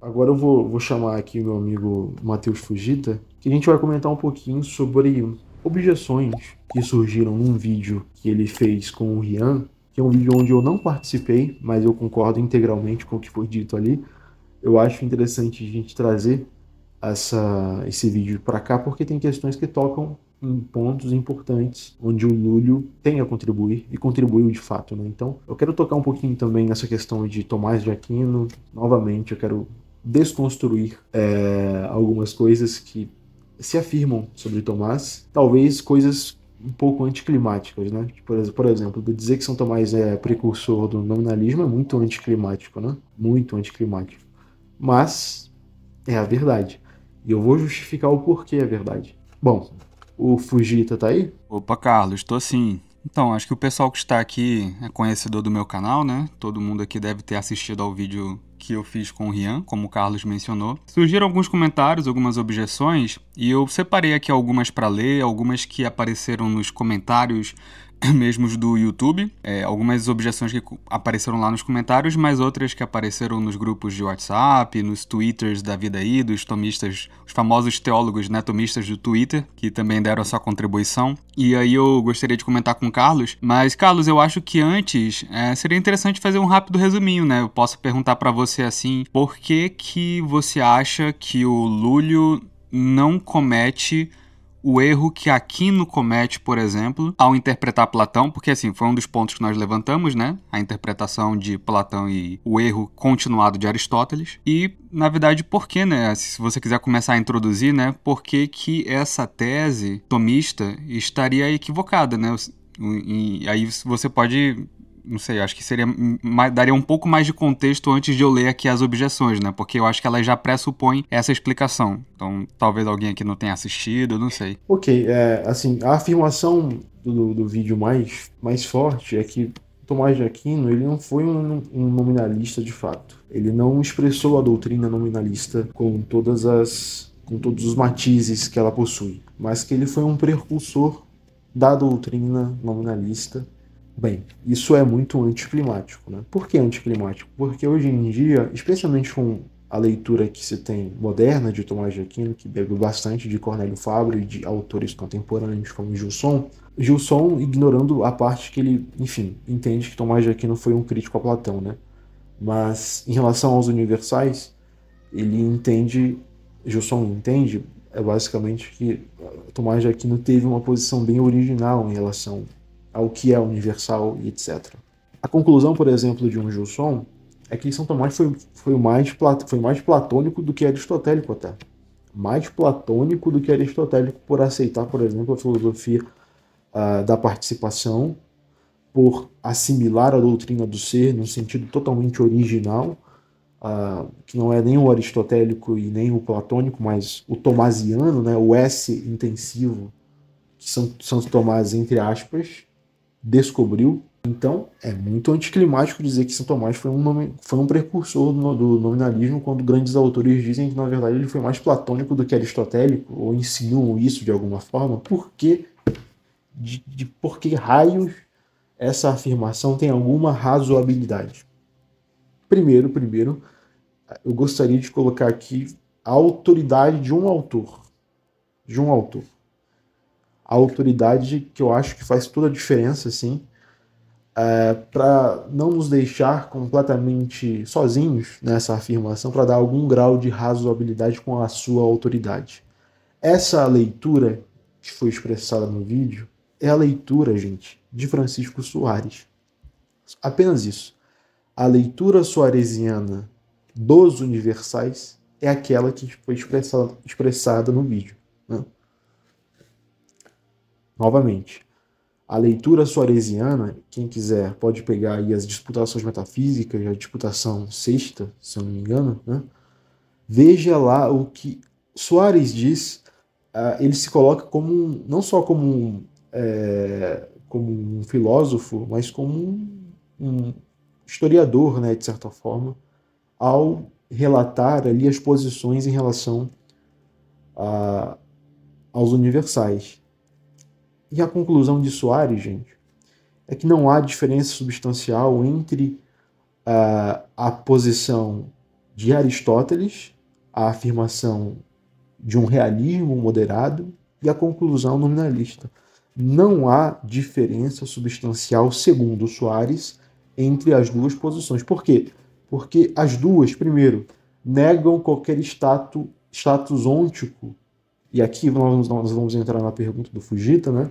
Agora eu vou, vou chamar aqui o meu amigo Matheus Fugita, que a gente vai comentar um pouquinho sobre objeções que surgiram num vídeo que ele fez com o Rian, que é um vídeo onde eu não participei, mas eu concordo integralmente com o que foi dito ali. Eu acho interessante a gente trazer essa, esse vídeo para cá, porque tem questões que tocam em pontos importantes onde o Lúlio tem a contribuir e contribuiu de fato, né? Então, eu quero tocar um pouquinho também nessa questão de Tomás de Aquino. Novamente, eu quero desconstruir é, algumas coisas que se afirmam sobre Tomás, talvez coisas um pouco anticlimáticas, né? Tipo, por, exemplo, dizer que São Tomás é precursor do nominalismo é muito anticlimático, né? Muito anticlimático. Mas é a verdade. E eu vou justificar o porquê é verdade. Bom, o Fujita tá aí? Opa, Carlos, estou sim. Então, acho que o pessoal que está aqui é conhecedor do meu canal, né? Todo mundo aqui deve ter assistido ao vídeo que eu fiz com o Rian, como o Carlos mencionou. Surgiram alguns comentários, algumas objeções, e eu separei aqui algumas para ler, algumas que apareceram nos comentários mesmo do YouTube, é, algumas objeções que apareceram lá nos comentários, mas outras que apareceram nos grupos de WhatsApp, nos Twitters da vida aí, dos tomistas, os famosos teólogos né, tomistas do Twitter, que também deram a sua contribuição. E aí eu gostaria de comentar com o Carlos, mas Carlos, eu acho que antes é, seria interessante fazer um rápido resuminho, né? Eu posso perguntar para você assim, por que que você acha que o Lúlio não comete o erro que Aquino comete, por exemplo, ao interpretar Platão, porque assim, foi um dos pontos que nós levantamos, né? A interpretação de Platão e o erro continuado de Aristóteles. E, na verdade, por que, né? Se você quiser começar a introduzir, né? Por que, que essa tese tomista estaria equivocada, né? E aí você pode não sei, acho que seria daria um pouco mais de contexto antes de eu ler aqui as objeções, né? Porque eu acho que ela já pressupõe essa explicação. Então, talvez alguém aqui não tenha assistido, não sei. Ok, é, assim, a afirmação do, do vídeo mais, mais forte é que Tomás de Aquino ele não foi um, um, nominalista de fato. Ele não expressou a doutrina nominalista com todas as com todos os matizes que ela possui, mas que ele foi um precursor da doutrina nominalista Bem, isso é muito anticlimático. Né? Por que anticlimático? Porque hoje em dia, especialmente com a leitura que se tem moderna de Tomás de Aquino, que bebe bastante de Cornélio Fabro e de autores contemporâneos como Gilson, Gilson ignorando a parte que ele, enfim, entende que Tomás de Aquino foi um crítico a Platão, né? Mas em relação aos universais, ele entende, Gilson entende, é basicamente que Tomás de Aquino teve uma posição bem original em relação ao que é universal e etc. A conclusão, por exemplo, de um Gilson é que São Tomás foi, foi, mais, foi mais platônico do que aristotélico até. Mais platônico do que aristotélico por aceitar, por exemplo, a filosofia uh, da participação, por assimilar a doutrina do ser num sentido totalmente original, uh, que não é nem o aristotélico e nem o platônico, mas o tomasiano, né, o S intensivo, Santo Tomás, entre aspas, descobriu. Então, é muito anticlimático dizer que São Tomás foi um, nome, foi um precursor do, do nominalismo, quando grandes autores dizem que, na verdade, ele foi mais platônico do que aristotélico, ou insinuam isso de alguma forma. Por que, de, de, por que raios essa afirmação tem alguma razoabilidade? Primeiro, primeiro, eu gostaria de colocar aqui a autoridade de um autor. De um autor a autoridade que eu acho que faz toda a diferença, assim, é, para não nos deixar completamente sozinhos nessa afirmação, para dar algum grau de razoabilidade com a sua autoridade. Essa leitura que foi expressada no vídeo é a leitura, gente, de Francisco Soares. Apenas isso. A leitura soaresiana dos universais é aquela que foi expressada, expressada no vídeo. Novamente, a leitura suaresiana, quem quiser pode pegar aí as disputações metafísicas, a disputação sexta, se eu não me engano, né? veja lá o que Soares diz, uh, ele se coloca como um, não só como um, é, como um filósofo, mas como um, um historiador, né, de certa forma, ao relatar ali as posições em relação a, ah, aos universais. E a conclusão de Soares, gente, é que não há diferença substancial entre uh, a posição de Aristóteles, a afirmação de um realismo moderado e a conclusão nominalista. Não há diferença substancial, segundo Soares, entre as duas posições. Por quê? Porque as duas, primeiro, negam qualquer status, status ôntico e aqui nós, nós vamos entrar na pergunta do Fujita, né?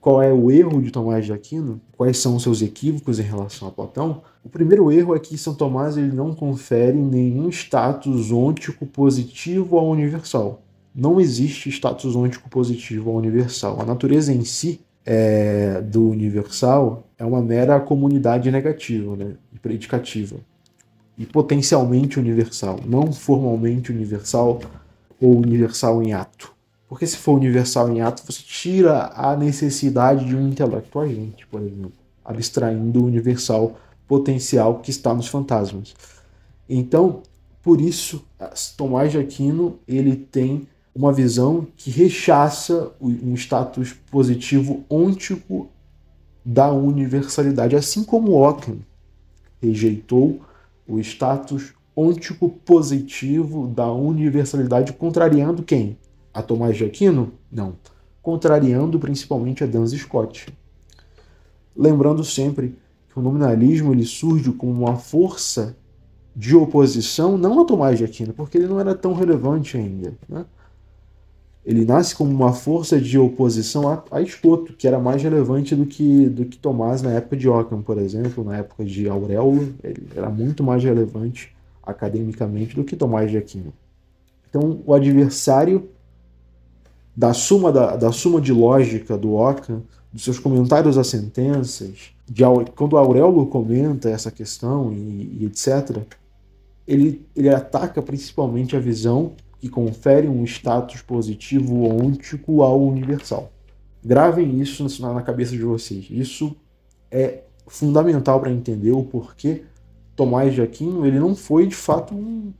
qual é o erro de Tomás de Aquino, quais são os seus equívocos em relação a Platão. O primeiro erro é que São Tomás ele não confere nenhum status ôntico positivo ao universal. Não existe status ôntico positivo ao universal. A natureza em si é, do universal é uma mera comunidade negativa, né, predicativa, e potencialmente universal, não formalmente universal ou universal em ato. Porque se for universal em ato, você tira a necessidade de um intelecto agente, por exemplo, abstraindo o universal potencial que está nos fantasmas. Então, por isso, Tomás de Aquino ele tem uma visão que rechaça um status positivo ôntico da universalidade, assim como Ockham rejeitou o status ôntico positivo da universalidade, contrariando quem? A Tomás de Aquino? Não. Contrariando principalmente a Danza Scott. Lembrando sempre que o nominalismo ele surge como uma força de oposição, não a Tomás de Aquino, porque ele não era tão relevante ainda. Né? Ele nasce como uma força de oposição a, a Escoto, que era mais relevante do que, do que Tomás na época de Ockham, por exemplo, na época de Aurélio, ele era muito mais relevante academicamente do que Tomás de Aquino. Então, o adversário da suma, da, da suma de lógica do Ockham, dos seus comentários às sentenças, de, quando Aurélio comenta essa questão e, e etc., ele, ele ataca principalmente a visão que confere um status positivo ôntico ao universal. Gravem isso na, na cabeça de vocês. Isso é fundamental para entender o porquê Tomás de Aquino, ele não foi de fato um,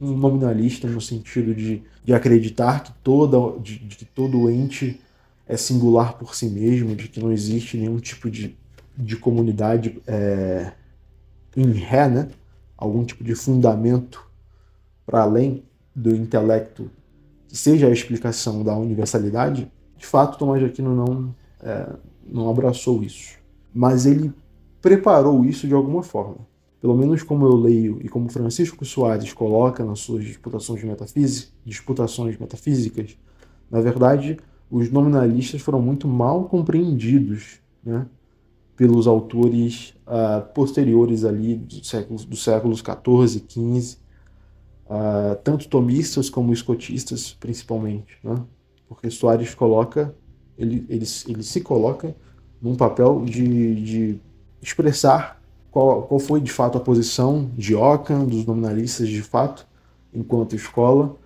um nominalista no sentido de, de acreditar que, toda, de, de que todo ente é singular por si mesmo, de que não existe nenhum tipo de, de comunidade é, em ré, né? algum tipo de fundamento para além do intelecto que seja a explicação da universalidade, de fato Tomás de Aquino não, é, não abraçou isso. Mas ele preparou isso de alguma forma pelo menos como eu leio e como Francisco Soares coloca nas suas disputações, metafísica, disputações metafísicas, na verdade, os nominalistas foram muito mal compreendidos né, pelos autores uh, posteriores ali dos séculos, dos séculos XIV, XV, uh, ah, tanto tomistas como escotistas, principalmente. Né? Porque Soares coloca, ele, ele, ele se coloca num papel de, de expressar qual, qual foi de fato a posição de Ockham, dos nominalistas de fato, enquanto escola.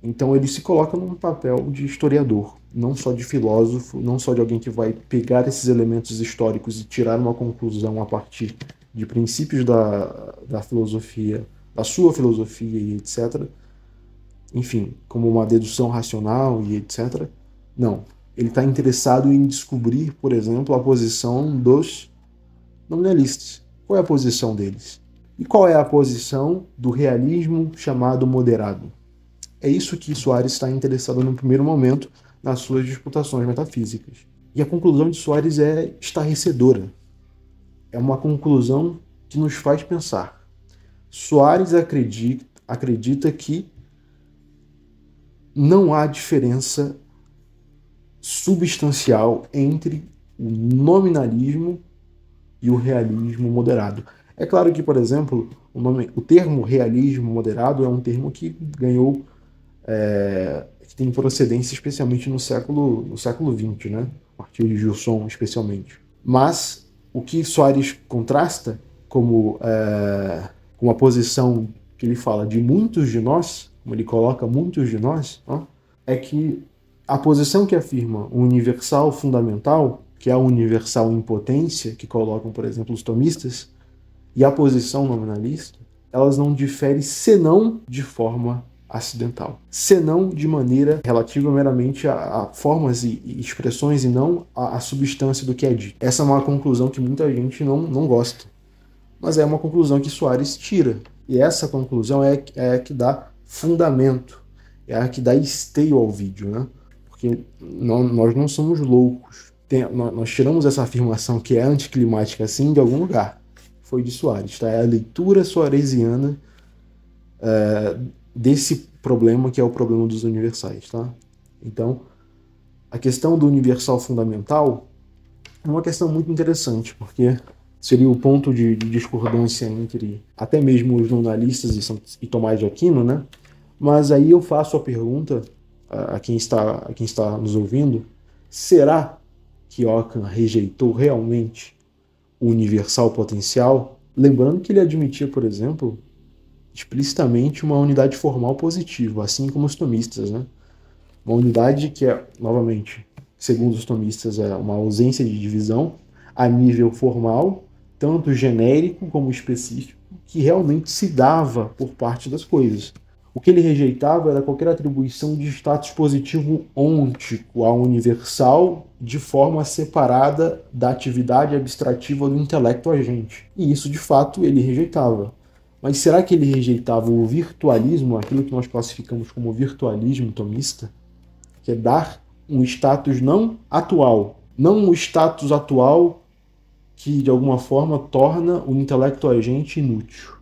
Então ele se coloca num papel de historiador, não só de filósofo, não só de alguém que vai pegar esses elementos históricos e tirar uma conclusão a partir de princípios da, da filosofia, da sua filosofia e etc. Enfim, como uma dedução racional e etc. Não. Ele está interessado em descobrir, por exemplo, a posição dos nominalistas. Qual é a posição deles? E qual é a posição do realismo chamado moderado? É isso que Soares está interessado no primeiro momento nas suas disputações metafísicas. E a conclusão de Soares é estarrecedora. É uma conclusão que nos faz pensar. Soares acredita, acredita que não há diferença substancial entre o nominalismo e o realismo moderado. É claro que, por exemplo, o, nome, o termo realismo moderado é um termo que ganhou. É, que tem procedência especialmente no século, no século XX, né? A partir de Gilson, especialmente. Mas o que Soares contrasta como, é, com a posição que ele fala de muitos de nós, como ele coloca muitos de nós, ó, é que a posição que afirma o universal fundamental que é a universal impotência, que colocam, por exemplo, os tomistas, e a posição nominalista, elas não diferem senão de forma acidental, senão de maneira relativa meramente a, a formas e, e, expressões e não a, a, substância do que é dito. Essa é uma conclusão que muita gente não, não gosta, mas é uma conclusão que Soares tira. E essa conclusão é, é a que dá fundamento, é a que dá esteio ao vídeo, né? Porque não, nós não somos loucos, tem, nós, nós, tiramos essa afirmação que é anticlimática assim de algum lugar. Foi de Soares, tá? É a leitura soaresiana é, desse problema que é o problema dos universais, tá? Então, a questão do universal fundamental é uma questão muito interessante, porque seria o ponto de, de discordância entre até mesmo os jornalistas e, São, e Tomás de Aquino, né? Mas aí eu faço a pergunta a, a quem está, a quem está nos ouvindo, será que Ockham rejeitou realmente o universal potencial, lembrando que ele admitia, por exemplo, explicitamente uma unidade formal positiva, assim como os tomistas, né? Uma unidade que é, novamente, segundo os tomistas, é uma ausência de divisão a nível formal, tanto genérico como específico, que realmente se dava por parte das coisas. O que ele rejeitava era qualquer atribuição de status positivo ôntico ao universal, de forma separada da atividade abstrativa do intelecto agente. E isso, de fato, ele rejeitava. Mas será que ele rejeitava o virtualismo, aquilo que nós classificamos como virtualismo tomista? Que é dar um status não atual, não um status atual que, de alguma forma, torna o intelecto agente inútil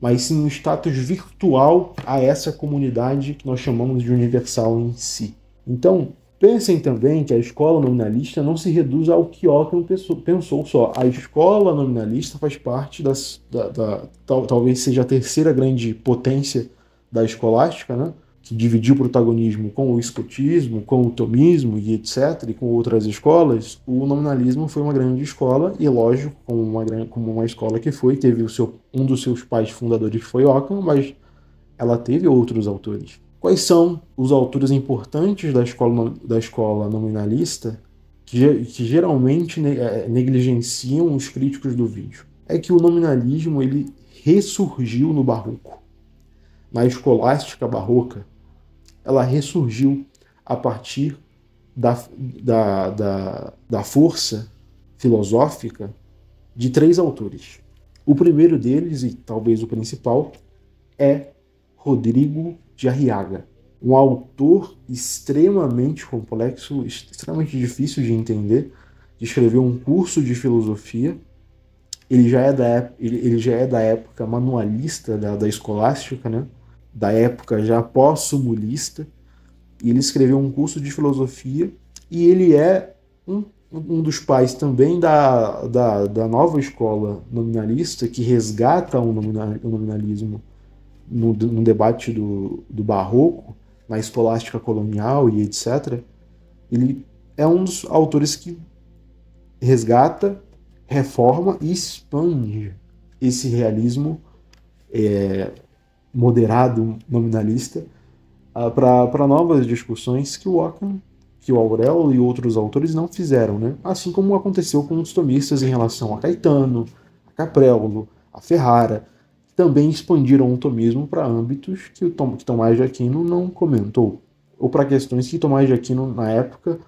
mas sim um status virtual a essa comunidade que nós chamamos de universal em si. Então, pensem também que a escola nominalista não se reduz ao que Ockham pensou só. A escola nominalista faz parte das, da, da tal, talvez seja a terceira grande potência da escolástica, né? que dividiu o protagonismo com o escotismo, com o tomismo e etc., e com outras escolas, o nominalismo foi uma grande escola, e lógico, como uma, como uma escola que foi, teve o seu, um dos seus pais fundadores foi Ockham, mas ela teve outros autores. Quais são os autores importantes da escola, da escola nominalista que, que geralmente é, é, negligenciam os críticos do vídeo? É que o nominalismo ele ressurgiu no barroco. Na escolástica barroca, ela ressurgiu a partir da, da, da, da força filosófica de três autores. O primeiro deles, e talvez o principal, é Rodrigo de Arriaga, um autor extremamente complexo, extremamente difícil de entender, de escrever um curso de filosofia. Ele já é da, ele, ele já é da época manualista da, da escolástica, né? da época já pós-sumulista, ele escreveu um curso de filosofia, e ele é um, um dos pais também da, da, da, nova escola nominalista, que resgata o, nominalismo no, no debate do, do barroco, na escolástica colonial e etc. Ele é um dos autores que resgata, reforma e expande esse realismo é, moderado nominalista, ah, para novas discussões que o Ockham, que o Aurel e outros autores não fizeram, né? assim como aconteceu com os tomistas em relação a Caetano, a Caprello, a Ferrara, que também expandiram o tomismo para âmbitos que o Tom, que Tomás de Aquino não comentou, ou para questões que Tomás de Aquino, na época,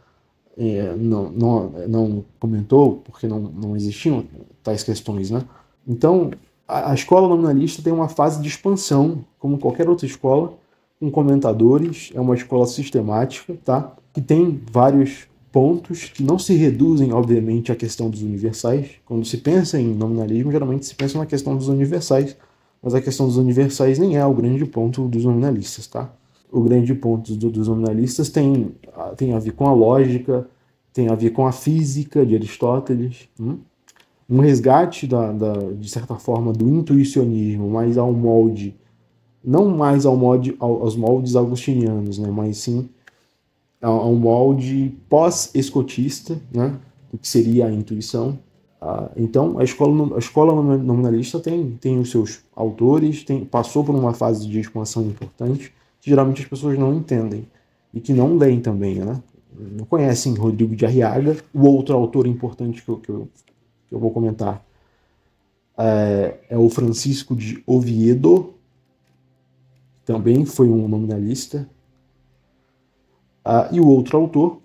é, não, não, não comentou, porque não, não existiam tais questões, né? Então, a, escola nominalista tem uma fase de expansão, como qualquer outra escola, com comentadores, é uma escola sistemática, tá? Que tem vários pontos que não se reduzem, obviamente, à questão dos universais. Quando se pensa em nominalismo, geralmente se pensa na questão dos universais, mas a questão dos universais nem é o grande ponto dos nominalistas, tá? O grande ponto do, dos nominalistas tem, tem a ver com a lógica, tem a ver com a física de Aristóteles, hum? um resgate, da, da, de certa forma, do intuicionismo, mas ao molde, não mais ao molde, aos moldes agostinianos, né, mas sim ao, molde pós-escotista, né, o que seria a intuição. Ah, então, a escola, a escola nominalista tem, tem os seus autores, tem, passou por uma fase de expansão importante, que geralmente as pessoas não entendem e que não leem também, né? Não conhecem Rodrigo de Arriaga, o outro autor importante que eu, que eu que eu vou comentar, é, é o Francisco de Oviedo, também foi um nominalista Ah, e o outro autor,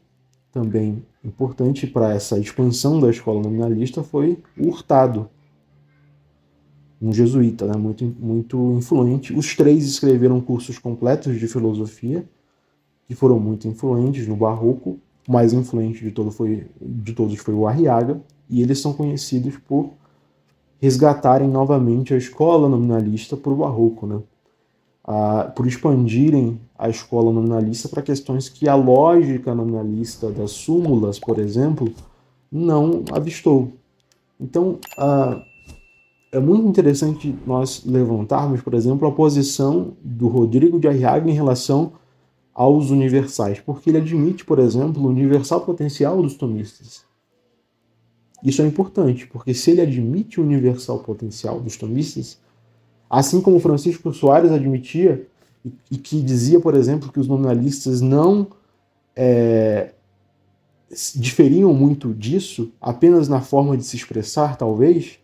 também importante para essa expansão da escola nominalista, foi Hurtado, um jesuíta né, muito, muito influente. Os três escreveram cursos completos de filosofia, que foram muito influentes no Barroco o mais influente de, todo foi, de todos foi o Arriaga, e eles são conhecidos por resgatarem novamente a escola nominalista para o barroco, né? por expandirem a escola nominalista para questões que a lógica nominalista das súmulas, por exemplo, não avistou. Então, é muito interessante nós levantarmos, por exemplo, a posição do Rodrigo de Arriaga em relação aos universais, porque ele admite, por exemplo, o universal potencial dos tomistas. Isso é importante, porque se ele admite o universal potencial dos tomistas, assim como Francisco Soares admitia e que dizia, por exemplo, que os nominalistas não é, diferiam muito disso, apenas na forma de se expressar, talvez,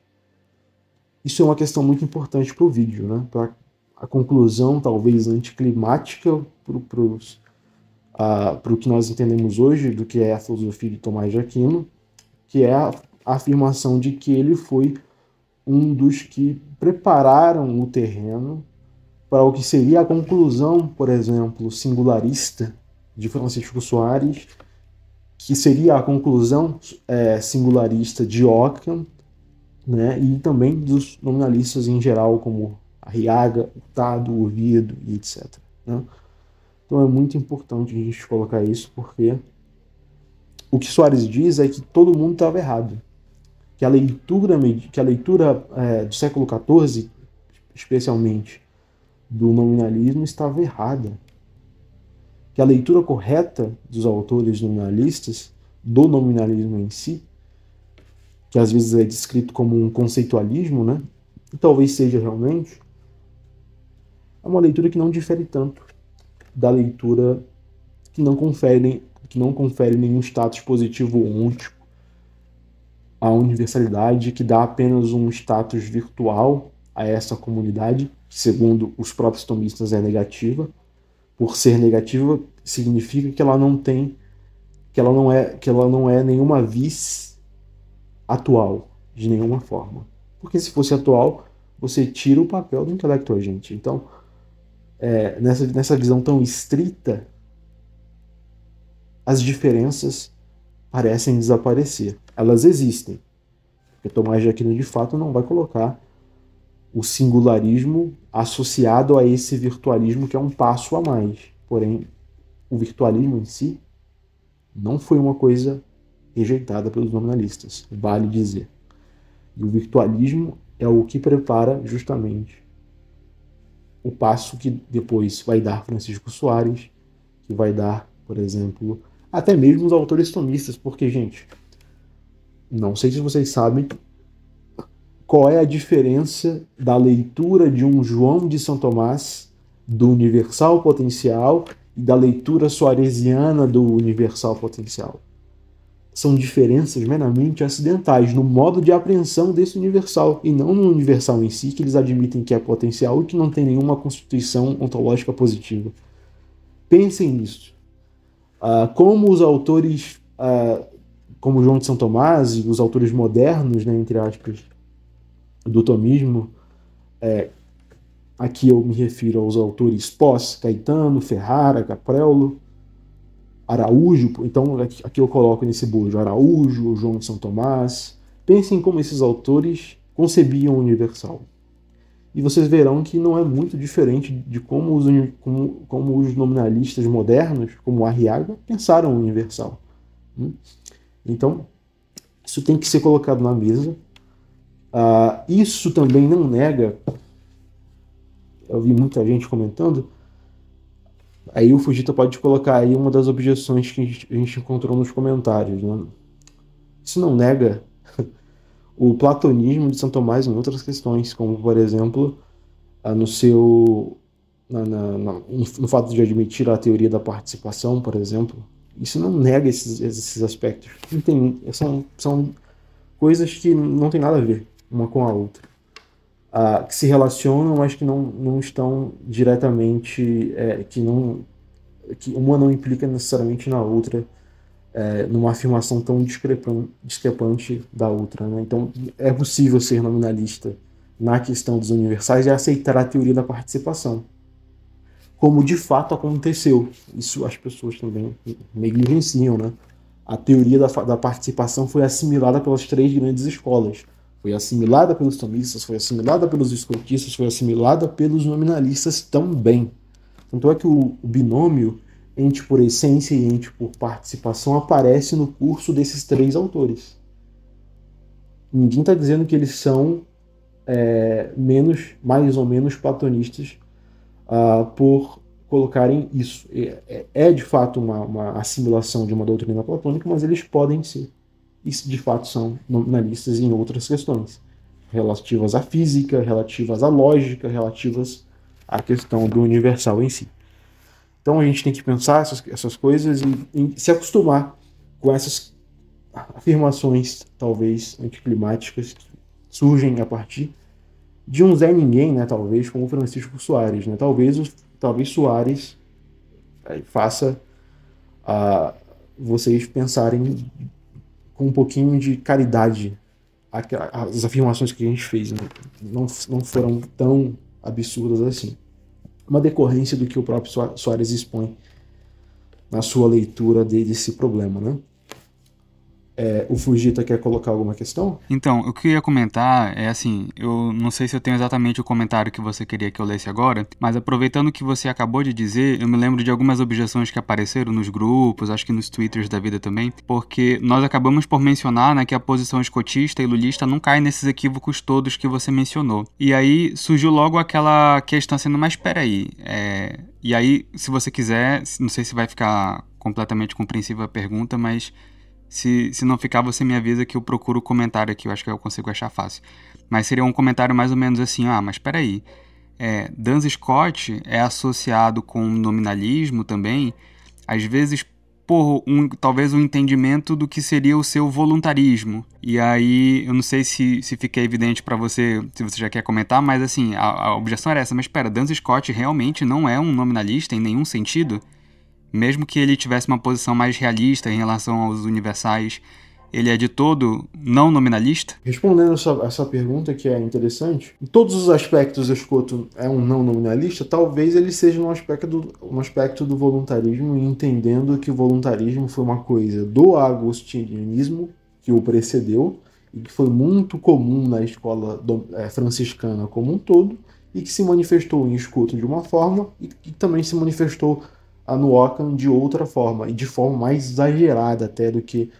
isso é uma questão muito importante para o vídeo, né? para a conclusão, talvez anticlimática, para o que nós entendemos hoje do que é a filosofia de Tomás de Aquino, que é a afirmação de que ele foi um dos que prepararam o terreno para o que seria a conclusão, por exemplo, singularista de Francisco Soares, que seria a conclusão é, singularista de Ockham, né, e também dos nominalistas em geral, como Arriaga, Tado, Oviedo e etc. Né? Então é muito importante a gente colocar isso, porque o que Soares diz é que todo mundo estava errado. Que a leitura, que a leitura é, do século XIV, especialmente do nominalismo, estava errada. Que a leitura correta dos autores nominalistas, do nominalismo em si, que às vezes é descrito como um conceitualismo, né? E talvez seja realmente, é uma leitura que não difere tanto da leitura que não conferem que não confere nenhum status positivo ontico à universalidade, que dá apenas um status virtual a essa comunidade, segundo os próprios tomistas é negativa. Por ser negativa, significa que ela não tem que ela não é que ela não é nenhuma vice atual de nenhuma forma. Porque se fosse atual, você tira o papel do intelecto, gente. Então, é, nessa, nessa visão tão estrita, as diferenças parecem desaparecer. Elas existem. Porque Tomás de Aquino, de fato, não vai colocar o singularismo associado a esse virtualismo que é um passo a mais. Porém, o virtualismo em si não foi uma coisa rejeitada pelos nominalistas, vale dizer. E o virtualismo é o que prepara justamente o passo que depois vai dar Francisco Soares, que vai dar, por exemplo, até mesmo os autores tomistas, porque, gente, não sei se vocês sabem qual é a diferença da leitura de um João de São Tomás do universal potencial e da leitura soaresiana do universal potencial são diferenças meramente acidentais no modo de apreensão desse universal, e não no universal em si, que eles admitem que é potencial e que não tem nenhuma constituição ontológica positiva. Pensem nisso. Ah, como os autores, ah, como João de São Tomás e os autores modernos, né, entre aspas, do tomismo, é, aqui eu me refiro aos autores pós Caetano, Ferrara, Capreolo, Araújo, então aqui eu coloco nesse bojo Araújo, João de São Tomás. Pensem como esses autores concebiam o universal. E vocês verão que não é muito diferente de como os, como, como os nominalistas modernos, como Arriaga, pensaram o universal. Hum? Então, isso tem que ser colocado na mesa. Ah, isso também não nega, eu vi muita gente comentando, Aí o Fujita pode colocar aí uma das objeções que a gente encontrou nos comentários. Né? Isso não nega o platonismo de São Tomás em outras questões, como por exemplo ah, no seu na, na, no fato de admitir a teoria da participação, por exemplo. Isso não nega esses, esses aspectos. Tem, são, são coisas que não tem nada a ver uma com a outra uh, que se relacionam, mas que não, não estão diretamente, é, que não que uma não implica necessariamente na outra, é, numa afirmação tão discrepante da outra. Né? Então, é possível ser nominalista na questão dos universais e aceitar a teoria da participação, como de fato aconteceu. Isso as pessoas também negligenciam, né? A teoria da, da participação foi assimilada pelas três grandes escolas, foi assimilada pelos tomistas, foi assimilada pelos escotistas, foi assimilada pelos nominalistas também. Tanto é que o binômio ente por essência e ente por participação aparece no curso desses três autores. Ninguém está dizendo que eles são é, menos, mais ou menos platonistas uh, por colocarem isso. É, é, é de fato uma, uma assimilação de uma doutrina platônica, mas eles podem ser e se de fato são nominalistas em outras questões, relativas à física, relativas à lógica, relativas à questão do universal em si. Então a gente tem que pensar essas, essas coisas e, e se acostumar com essas afirmações, talvez anticlimáticas, que surgem a partir de um Zé Ninguém, né, talvez, como Francisco Soares. Né? Talvez, talvez Soares faça a, ah, vocês pensarem com um pouquinho de caridade as afirmações que a gente fez né? não, não foram tão absurdas assim. Uma decorrência do que o próprio Soares expõe na sua leitura desse problema, né? É, o Fujita quer colocar alguma questão? Então, o que eu ia comentar é assim: eu não sei se eu tenho exatamente o comentário que você queria que eu lesse agora, mas aproveitando o que você acabou de dizer, eu me lembro de algumas objeções que apareceram nos grupos, acho que nos twitters da vida também, porque nós acabamos por mencionar né, que a posição escotista e lulista não cai nesses equívocos todos que você mencionou. E aí surgiu logo aquela questão sendo, assim, mas peraí, é... e aí, se você quiser, não sei se vai ficar completamente compreensível a pergunta, mas se, se não ficar, você me avisa que eu procuro o comentário aqui, eu acho que eu consigo achar fácil. Mas seria um comentário mais ou menos assim: ah, mas peraí. É, Dan Scott é associado com nominalismo também, às vezes por um, talvez um entendimento do que seria o seu voluntarismo. E aí, eu não sei se, se fica evidente para você, se você já quer comentar, mas assim, a, a objeção era essa. Mas espera, Dan Scott realmente não é um nominalista em nenhum sentido? Mesmo que ele tivesse uma posição mais realista em relação aos universais, ele é de todo não nominalista? Respondendo essa, essa pergunta que é interessante, em todos os aspectos o Escoto é um não nominalista, talvez ele seja um aspecto, do, um aspecto do voluntarismo entendendo que o voluntarismo foi uma coisa do agostinianismo que o precedeu e que foi muito comum na escola do, é, eh, franciscana como um todo e que se manifestou em Escoto de uma forma e que também se manifestou a Nuokan de outra forma, e de forma mais exagerada até do que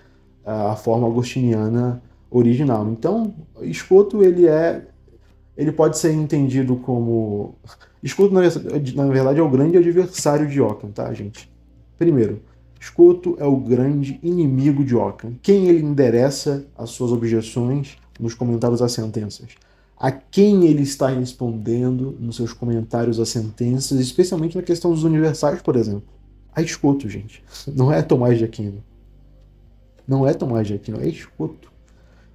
a forma agostiniana original. Então, escoto ele é ele pode ser entendido como escoto na, na verdade é o grande adversário de Ockham, tá, gente? Primeiro, escoto é o grande inimigo de Ockham. Quem ele endereça as suas objeções nos comentários às sentenças? a quem ele está respondendo nos seus comentários às sentenças, especialmente na questão dos universais, por exemplo. A escuto, gente. Não é Tomás de Aquino. Não é Tomás de Aquino, é escuto.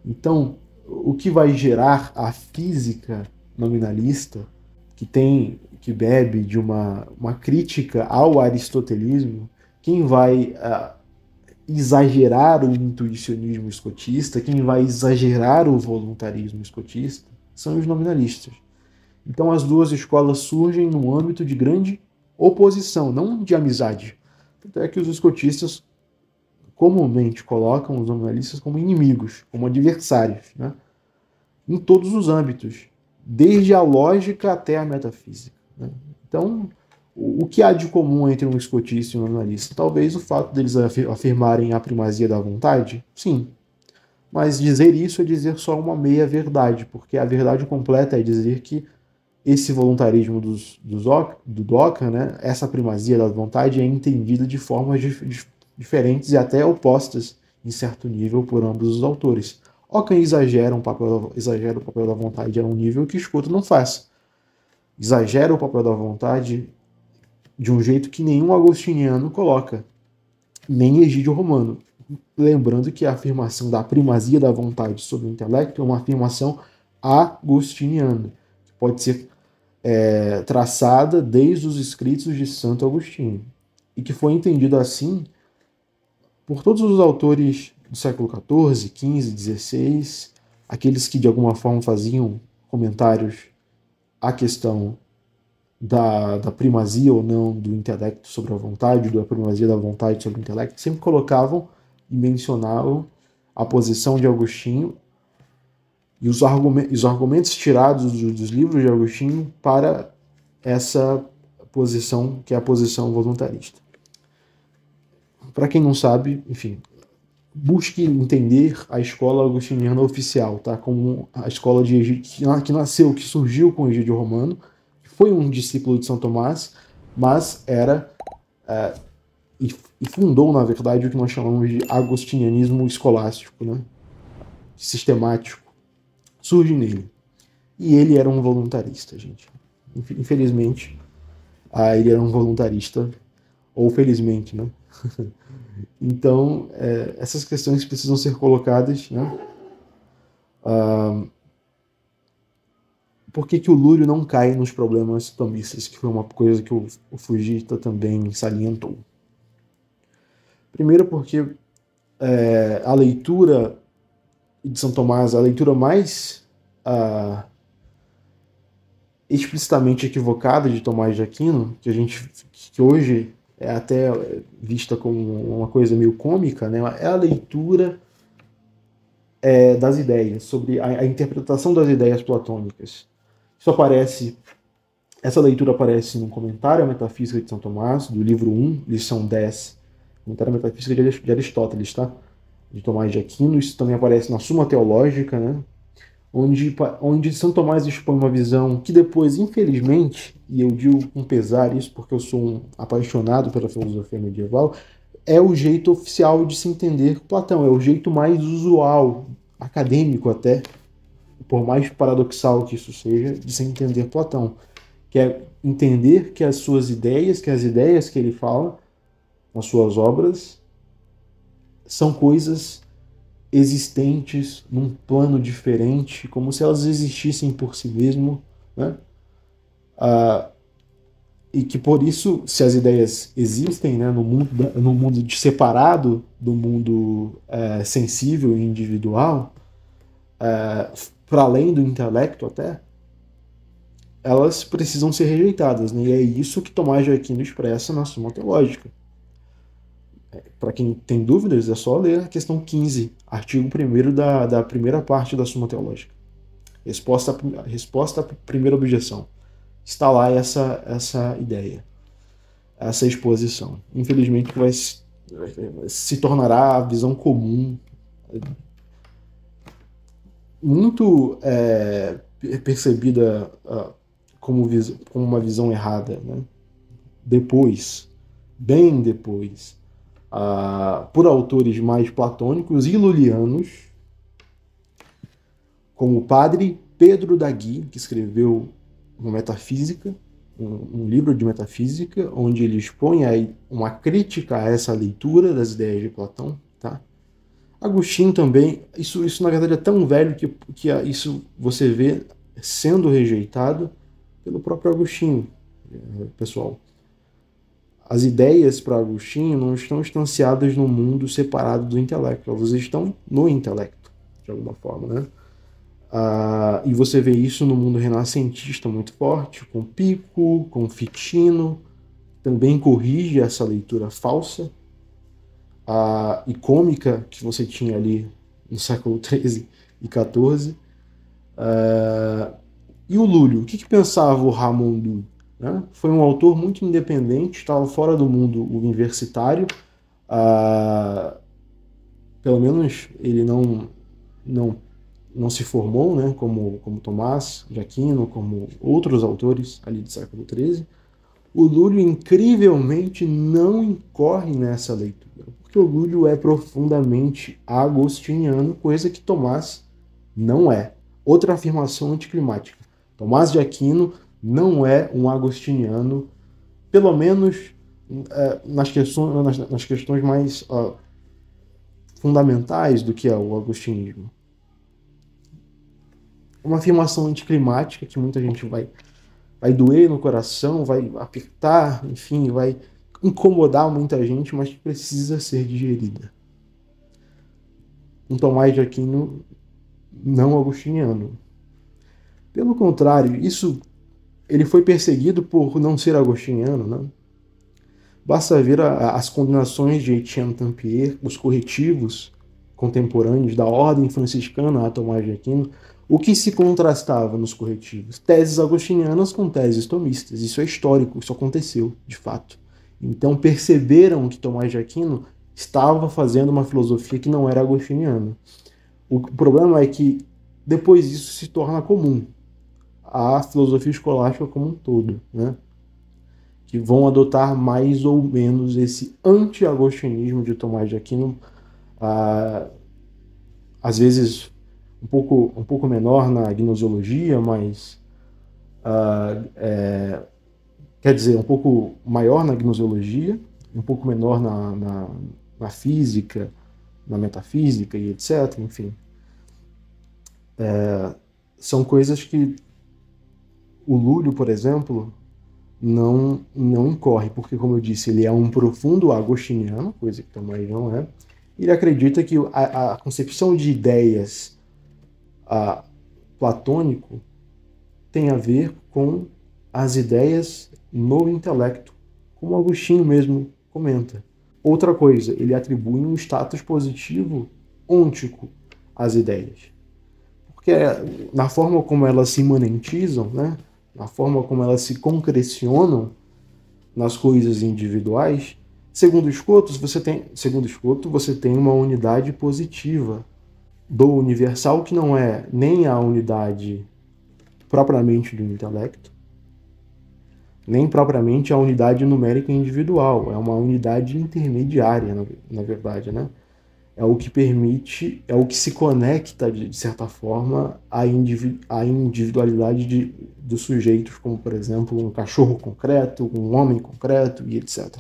Então, o que vai gerar a física nominalista, que tem, que bebe de uma, uma crítica ao aristotelismo, quem vai uh, exagerar o intuicionismo escotista, quem vai exagerar o voluntarismo escotista, são os nominalistas. Então as duas escolas surgem no âmbito de grande oposição, não de amizade. Tanto é que os escotistas comumente colocam os nominalistas como inimigos, como adversários, né? em todos os âmbitos, desde a lógica até a metafísica. Né? Então, o que há de comum entre um escotista e um nominalista? Talvez o fato deles afirmarem a primazia da vontade? Sim mas dizer isso é dizer só uma meia-verdade, porque a verdade completa é dizer que esse voluntarismo dos, dos, do DOCA, né, essa primazia da vontade, é entendida de formas dif diferentes e até opostas, em certo nível, por ambos os autores. Ockham exagera, um papel, exagera o papel da vontade a um nível que Escoto não faz. Exagera o papel da vontade de um jeito que nenhum agostiniano coloca, nem Egídio Romano. Lembrando que a afirmação da primazia da vontade sobre o intelecto é uma afirmação agostiniana, que pode ser é, traçada desde os escritos de Santo Agostinho, e que foi entendida assim por todos os autores do século XIV, XV, XVI, aqueles que de alguma forma faziam comentários à questão da, da primazia ou não do intelecto sobre a vontade, da primazia da vontade sobre o intelecto, sempre colocavam e mencionar a posição de Agostinho e os, argumentos tirados dos livros de Agostinho para essa posição, que é a posição voluntarista. Para quem não sabe, enfim, busque entender a escola agostiniana oficial, tá? Como a escola de que nasceu, que surgiu com o Egídio Romano, foi um discípulo de São Tomás, mas era uh, e, e fundou, na verdade, o que nós chamamos de agostinianismo escolástico, né? sistemático, surge nele. E ele era um voluntarista, gente. Infelizmente, ah, ele era um voluntarista, ou felizmente, né? então, é, essas questões precisam ser colocadas, né? Ah, por que, que o Lúrio não cai nos problemas tomistas, que foi uma coisa que o, o Fujita também salientou. Primeiro porque é, a leitura de São Tomás, a leitura mais explicitamente equivocada de Tomás de Aquino, que a gente que hoje é até vista como uma coisa meio cômica, né? é a leitura é, das ideias, sobre a, a, interpretação das ideias platônicas. Isso aparece, essa leitura aparece num comentário à Metafísica de São Tomás, do livro 1, lição 10, comentário metafísica de Aristóteles, tá? De Tomás de Aquino, isso também aparece na Suma Teológica, né? Onde, onde São Tomás expõe uma visão que depois, infelizmente, e eu digo com pesar isso porque eu sou um apaixonado pela filosofia medieval, é o jeito oficial de se entender Platão, é o jeito mais usual, acadêmico até, por mais paradoxal que isso seja, de se entender Platão, que é entender que as suas ideias, que as ideias que ele fala, as suas obras são coisas existentes num plano diferente, como se elas existissem por si mesmo, né? Ah, e que por isso, se as ideias existem né, no, mundo, no mundo de separado do mundo é, sensível e individual, é, para além do intelecto até, elas precisam ser rejeitadas. Né? E é isso que Tomás de Aquino expressa na Suma Teológica. Para quem tem dúvidas, é só ler a questão 15, artigo 1 da, da primeira parte da Suma Teológica. Resposta, resposta à primeira objeção. Está lá essa, essa ideia, essa exposição. Infelizmente, vai se, tornará a visão comum, muito é, percebida uh, como, como uma visão errada, né? depois, bem depois uh, por autores mais platônicos e lulianos, como o padre Pedro Dagui, que escreveu uma metafísica, um, um livro de metafísica, onde ele expõe aí uma crítica a essa leitura das ideias de Platão, tá? Agostinho também, isso, isso na verdade é tão velho que, que isso você vê sendo rejeitado pelo próprio Agostinho, eh, pessoal. As ideias para Agostinho não estão estanciadas no mundo separado do intelecto, elas estão no intelecto, de alguma forma, né? Ah, e você vê isso no mundo renascentista muito forte, com Pico, com Fitino, também corrige essa leitura falsa ah, e cômica que você tinha ali no século XIII e XIV. Ah, e o Lúlio? O que, que pensava o Ramon Lúlio? Né? Foi um autor muito independente, estava fora do mundo universitário. Ah, pelo menos ele não, não, não se formou, né? como, como Tomás de Aquino, como outros autores ali do século XIII. O Lúlio, incrivelmente, não incorre nessa leitura, porque o Lúlio é profundamente agostiniano, coisa que Tomás não é. Outra afirmação anticlimática. Tomás de Aquino não é um agostiniano, pelo menos é, nas, questões, nas, nas questões mais uh, fundamentais do que é o agostinismo. Uma afirmação anticlimática que muita gente vai, vai doer no coração, vai apertar, enfim, vai incomodar muita gente, mas que precisa ser digerida. Um Tomás de Aquino não agostiniano. Pelo contrário, isso ele foi perseguido por não ser agostiniano, né? Basta ver a, as condenações de Etienne Tampier, os corretivos contemporâneos da ordem franciscana a Tomás de Aquino, o que se contrastava nos corretivos? Teses agostinianas com teses tomistas. Isso é histórico, isso aconteceu, de fato. Então perceberam que Tomás de Aquino estava fazendo uma filosofia que não era agostiniana. O problema é que depois isso se torna comum a filosofia escolástica como um todo, né? que vão adotar mais ou menos esse anti-agostinismo de Tomás de Aquino, ah, às vezes um pouco, um pouco menor na gnosiologia, mas ah, é, quer dizer, um pouco maior na gnosiologia, um pouco menor na, na, na física, na metafísica e etc. Enfim, é, são coisas que o Lúlio, por exemplo, não não incorre, porque, como eu disse, ele é um profundo agostiniano, coisa que também não é. Ele acredita que a, a concepção de ideias a, platônico tem a ver com as ideias no intelecto, como Agostinho mesmo comenta. Outra coisa, ele atribui um status positivo ôntico às ideias. Porque na forma como elas se imanentizam, né, na forma como elas se concrecionam nas coisas individuais, segundo Escoto, você tem, segundo Escoto, você tem uma unidade positiva do universal que não é nem a unidade propriamente do intelecto, nem propriamente a unidade numérica individual, é uma unidade intermediária, na, na verdade, né? é o que permite, é o que se conecta, de, de certa forma, à, à individualidade de, dos sujeitos, como, por exemplo, um cachorro concreto, um homem concreto e etc.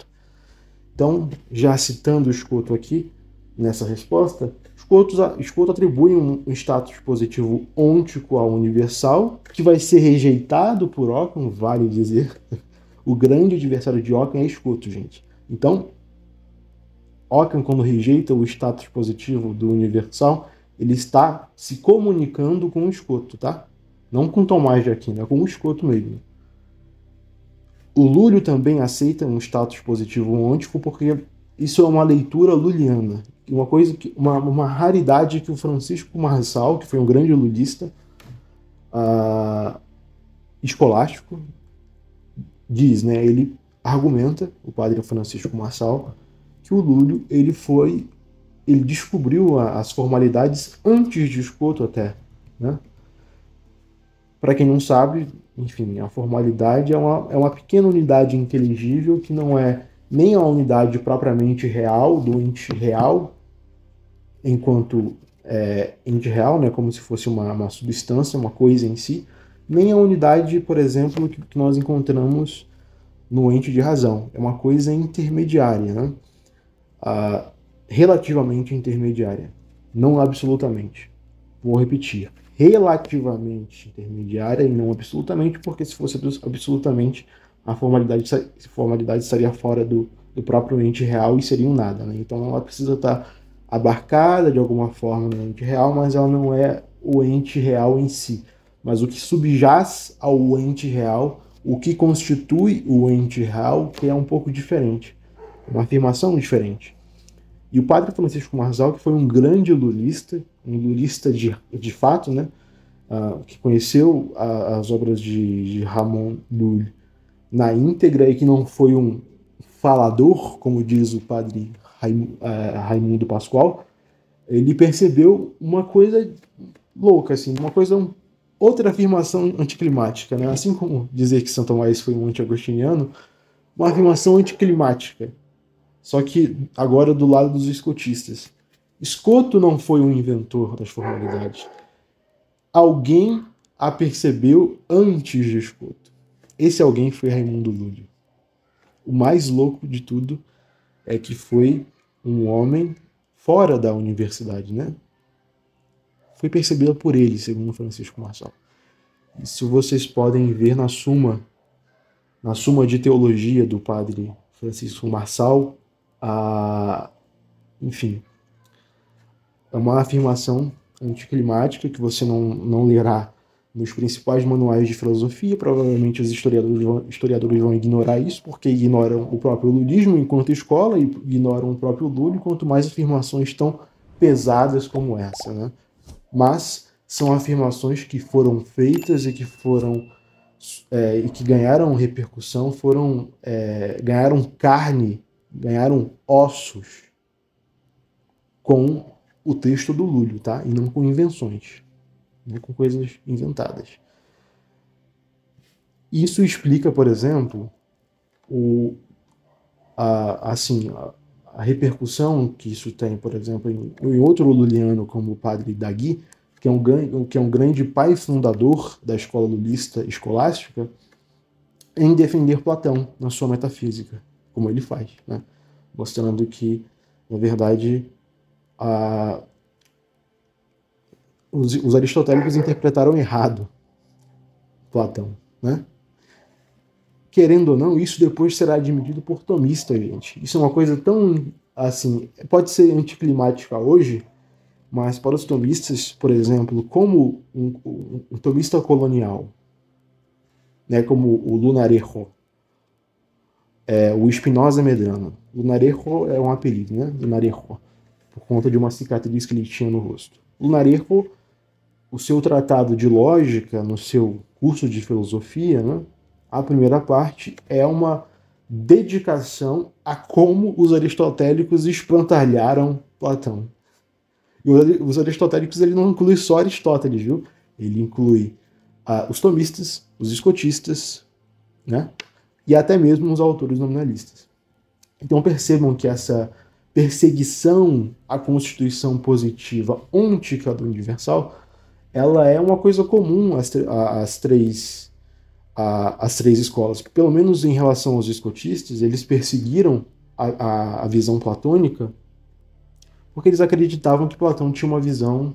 Então, já citando o escoto aqui, nessa resposta, Escoto, Escoto atribui um, um status positivo ôntico ao universal, que vai ser rejeitado por Ockham, vale dizer. O grande adversário de Ockham é Escoto, gente. Então, Ockham, quando rejeita o status positivo do universal, ele está se comunicando com o escoto, tá? Não com Tomás de Aquino, é com o escoto mesmo. O Lúlio também aceita um status positivo ontico porque isso é uma leitura luliana, uma coisa que uma, uma raridade que o Francisco Marçal, que foi um grande lulista uh, escolástico, diz, né? Ele argumenta, o padre Francisco Marçal, que o Lúlio ele foi ele descobriu a, as formalidades antes de Escoto até, né? Para quem não sabe, enfim, a formalidade é uma, é uma pequena unidade inteligível que não é nem a unidade propriamente real do ente real, enquanto é, ente real, né, como se fosse uma, uma substância, uma coisa em si, nem a unidade, por exemplo, que, que nós encontramos no ente de razão. É uma coisa intermediária, né? relativamente intermediária, não absolutamente. Vou repetir, relativamente intermediária e não absolutamente, porque se fosse absolutamente, a formalidade, a formalidade estaria fora do, do próprio ente real e seria um nada. Né? Então ela precisa estar tá abarcada de alguma forma no ente real, mas ela não é o ente real em si. Mas o que subjaz ao ente real, o que constitui o ente real, que é um pouco diferente uma afirmação diferente. E o padre Francisco Marzal, que foi um grande lulista, um lulista de, de fato, né? Uh, que conheceu a, as obras de, de Ramon Lul, na íntegra e que não foi um falador, como diz o padre Raimundo, uh, ah, Raimundo Pascoal, ele percebeu uma coisa louca, assim, uma coisa, um, outra afirmação anticlimática, né? Assim como dizer que Santo Tomás foi um antiagostiniano, uma afirmação anticlimática, só que agora do lado dos escotistas. Escoto não foi um inventor das formalidades. Alguém a percebeu antes de Escoto. Esse alguém foi Raimundo Lúlio. O mais louco de tudo é que foi um homem fora da universidade, né? Foi percebida por ele, segundo Francisco Marçal. Isso vocês podem ver na suma, na suma de teologia do padre Francisco Marçal, a, enfim, é uma afirmação anticlimática que você não, não lerá nos principais manuais de filosofia. Provavelmente os historiadores vão, historiadores vão ignorar isso, porque ignoram o próprio ludismo enquanto escola e ignoram o próprio Ludo, quanto mais afirmações tão pesadas como essa. Né? Mas são afirmações que foram feitas e que foram é, e que ganharam repercussão, foram é, ganharam carne ganharam ossos com o texto do Lúlio, tá? E não com invenções, né? com coisas inventadas. Isso explica, por exemplo, o, a, assim, a, a, repercussão que isso tem, por exemplo, em, em outro luliano como o padre Dagui, que é, um, que é um grande pai fundador da escola lulista escolástica, em defender Platão na sua metafísica como ele faz, né? mostrando que, na verdade, a... os, os aristotélicos interpretaram errado Platão. Né? Querendo ou não, isso depois será admitido por tomista, gente. Isso é uma coisa tão assim, pode ser anticlimática hoje, mas para os tomistas, por exemplo, como um, um, um tomista colonial, né, como o Lunar Erro, é, o Espinosa Medrano. O Narejo é um apelido, né? O Narejo. Por conta de uma cicatriz que ele tinha no rosto. O Narejo, o seu tratado de lógica, no seu curso de filosofia, né? a primeira parte é uma dedicação a como os aristotélicos espantalharam Platão. E os aristotélicos ele não inclui só Aristóteles, viu? Ele inclui uh, os tomistas, os escotistas, né? e até mesmo os autores nominalistas. Então percebam que essa perseguição à constituição positiva ôntica do universal, ela é uma coisa comum às, às três às três escolas. Pelo menos em relação aos escotistas, eles perseguiram a, a, a visão platônica porque eles acreditavam que Platão tinha uma visão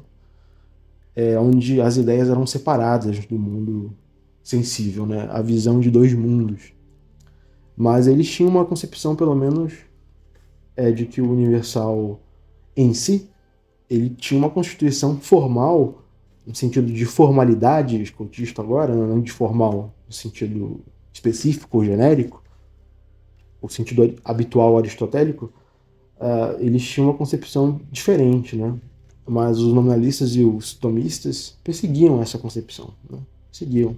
é, onde as ideias eram separadas do mundo sensível, né? a visão de dois mundos. Mas eles tinham uma concepção, pelo menos, é de que o Universal em si, ele tinha uma constituição formal, no sentido de formalidade escotista agora, né? não de formal no sentido específico ou genérico, o sentido habitual aristotélico, uh, eles tinham uma concepção diferente, né? Mas os nominalistas e os tomistas perseguiam essa concepção, né? seguiam.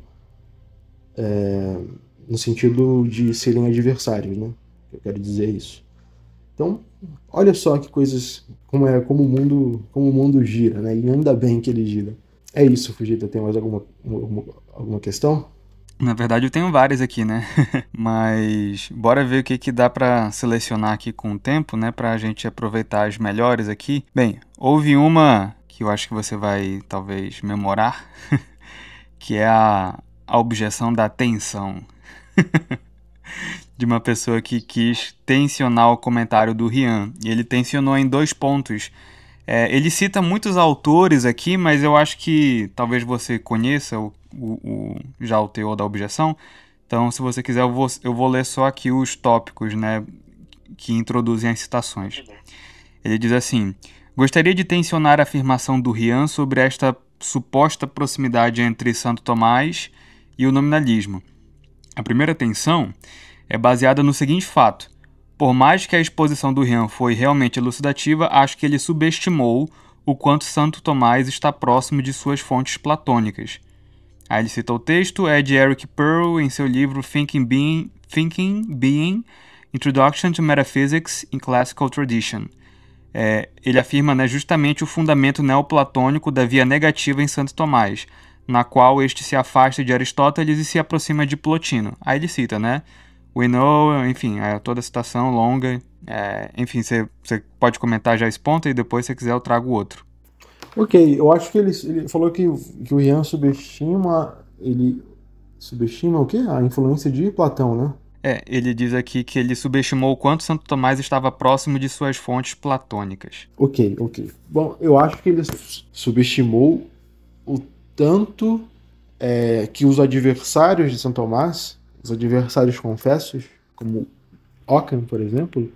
É no sentido de serem adversários, né? Eu quero dizer isso. Então, olha só que coisas como é como o mundo como o mundo gira, né? E ainda bem que ele gira. É isso, Fujita. Tem mais alguma, alguma, alguma questão? Na verdade, eu tenho várias aqui, né? Mas bora ver o que, que dá para selecionar aqui com o tempo, né? Para a gente aproveitar as melhores aqui. Bem, houve uma que eu acho que você vai talvez memorar, que é a, a objeção da atenção. de uma pessoa que quis tensionar o comentário do Rian. E ele tensionou em dois pontos. É, ele cita muitos autores aqui, mas eu acho que talvez você conheça o, o, o, já o teor da objeção. Então, se você quiser, eu vou, eu vou ler só aqui os tópicos né, que introduzem as citações. Ele diz assim: Gostaria de tensionar a afirmação do Rian sobre esta suposta proximidade entre Santo Tomás e o nominalismo. A primeira tensão é baseada no seguinte fato: por mais que a exposição do Rian foi realmente elucidativa, acho que ele subestimou o quanto Santo Tomás está próximo de suas fontes platônicas. Aí ele cita o texto, é de Eric Pearl em seu livro Thinking Being, Thinking Being Introduction to Metaphysics in Classical Tradition. É, ele afirma né, justamente o fundamento neoplatônico da via negativa em Santo Tomás, na qual este se afasta de Aristóteles e se aproxima de Plotino. Aí ele cita, né? We know, enfim, é toda a citação longa. É, enfim, você pode comentar já esse ponto e depois, se quiser, eu trago outro. Ok, eu acho que ele, ele falou que, que o Ian subestima. Ele subestima o quê? A influência de Platão, né? É, ele diz aqui que ele subestimou o quanto Santo Tomás estava próximo de suas fontes platônicas. Ok, ok. Bom, eu acho que ele subestimou o tanto é, que os adversários de São Tomás, os adversários confessos, como Ockham, por exemplo,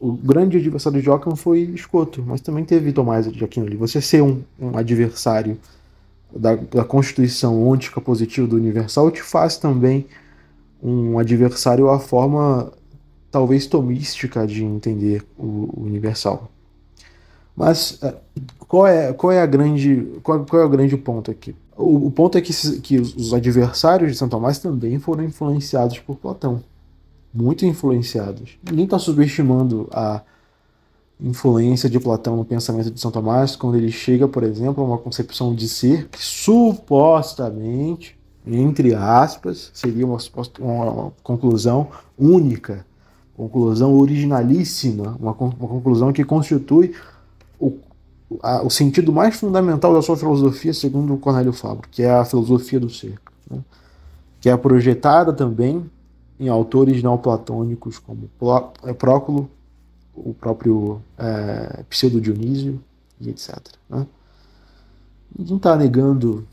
o grande adversário de Ockham foi Escoto, mas também teve Tomás de Aquino ali. Você ser um, um adversário da, da constituição ôntica positiva do universal te faz também um adversário à forma talvez tomística de entender o, o universal. Mas eh, qual é, qual é a grande qual, qual é o grande ponto aqui? O, o ponto é que, que os adversários de São Tomás também foram influenciados por Platão, muito influenciados. Ninguém está subestimando a influência de Platão no pensamento de São Tomás quando ele chega, por exemplo, a uma concepção de ser que supostamente, entre aspas, seria uma, uma conclusão única, conclusão originalíssima, uma, uma conclusão que constitui o, a, o sentido mais fundamental da sua filosofia, segundo Cornélio Fabro, que é a filosofia do ser, né? que é projetada também em autores neoplatônicos como é, Próculo, o próprio é, Pseudo Dionísio e etc. Né? Ninguém está negando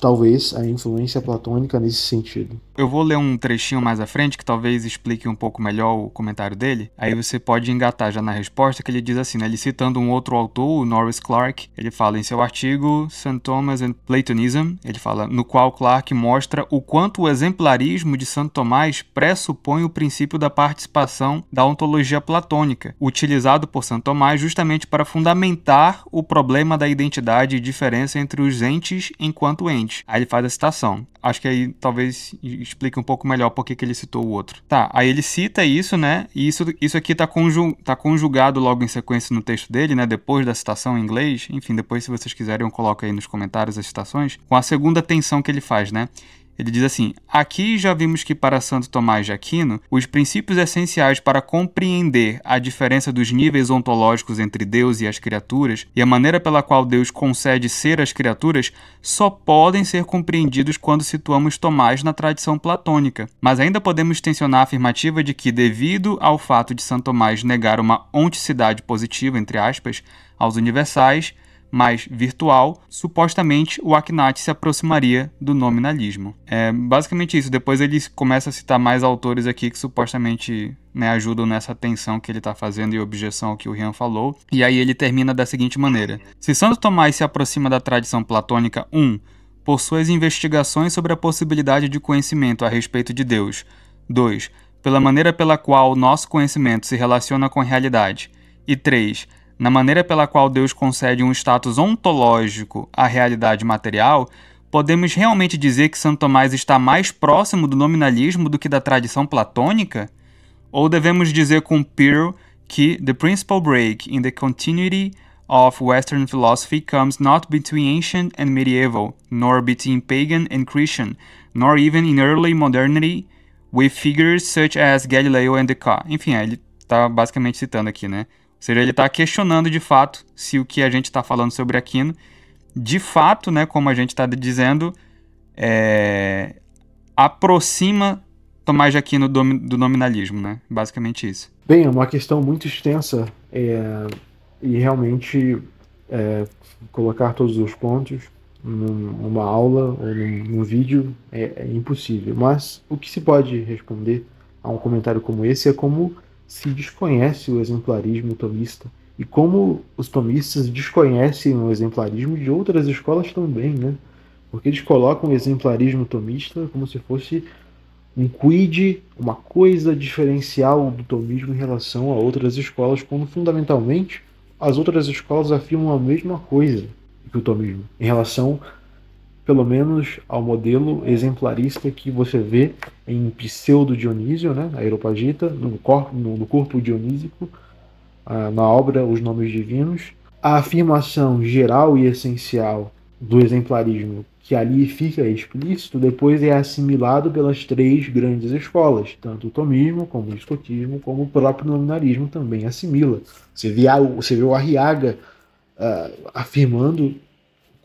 talvez a influência platônica nesse sentido. Eu vou ler um trechinho mais à frente que talvez explique um pouco melhor o comentário dele. Aí você pode engatar já na resposta que ele diz assim, né? ele citando um outro autor, o Norris Clark, ele fala em seu artigo St. Thomas and Platonism, ele fala no qual Clark mostra o quanto o exemplarismo de Santo Tomás pressupõe o princípio da participação da ontologia platônica, utilizado por Santo Tomás justamente para fundamentar o problema da identidade e diferença entre os entes enquanto entes Aí ele faz a citação. Acho que aí talvez explique um pouco melhor por que, que ele citou o outro. Tá, aí ele cita isso, né? E isso, isso aqui tá, conju tá conjugado logo em sequência no texto dele, né? Depois da citação em inglês. Enfim, depois, se vocês quiserem, eu coloco aí nos comentários as citações. Com a segunda tensão que ele faz, né? Ele diz assim: Aqui já vimos que para Santo Tomás de Aquino, os princípios essenciais para compreender a diferença dos níveis ontológicos entre Deus e as criaturas e a maneira pela qual Deus concede ser às criaturas só podem ser compreendidos quando situamos Tomás na tradição platônica. Mas ainda podemos tensionar a afirmativa de que, devido ao fato de Santo Tomás negar uma onticidade positiva, entre aspas, aos universais, mais virtual, supostamente o Akhenaten se aproximaria do nominalismo. É basicamente isso. Depois ele começa a citar mais autores aqui que supostamente né, ajudam nessa tensão que ele está fazendo e objeção que o Rian falou. E aí ele termina da seguinte maneira: Se Santo Tomás se aproxima da tradição platônica 1, um, por suas investigações sobre a possibilidade de conhecimento a respeito de Deus, 2. pela maneira pela qual o nosso conhecimento se relaciona com a realidade, e 3 na maneira pela qual Deus concede um status ontológico à realidade material, podemos realmente dizer que Santo Tomás está mais próximo do nominalismo do que da tradição platônica? Ou devemos dizer com Pearl que the principal break in the continuity of Western philosophy comes not between ancient and medieval, nor between pagan and Christian, nor even in early modernity with figures such as Galileo and Descartes. Enfim, é, ele está basicamente citando aqui, né? seja, ele está questionando de fato se o que a gente está falando sobre Aquino, de fato, né, como a gente está dizendo, é, aproxima Tomás de Aquino do, do, nominalismo, né? Basicamente isso. Bem, é uma questão muito extensa é, e realmente é, colocar todos os pontos numa aula ou num, num vídeo é, é impossível. Mas o que se pode responder a um comentário como esse é como se desconhece o exemplarismo tomista e como os tomistas desconhecem o exemplarismo de outras escolas também, né? Porque eles colocam o exemplarismo tomista como se fosse um quid, uma coisa diferencial do tomismo em relação a outras escolas, quando fundamentalmente as outras escolas afirmam a mesma coisa que o tomismo em relação pelo menos ao modelo exemplarista que você vê em Pseudo Dionísio, né, a Aeropagita, no, corpo no, no corpo dionísico, ah, na obra Os Nomes Divinos. A afirmação geral e essencial do exemplarismo, que ali fica explícito, depois é assimilado pelas três grandes escolas, tanto o tomismo, como o escotismo, como o próprio nominarismo também assimila. Você vê, você vê o Arriaga ah, afirmando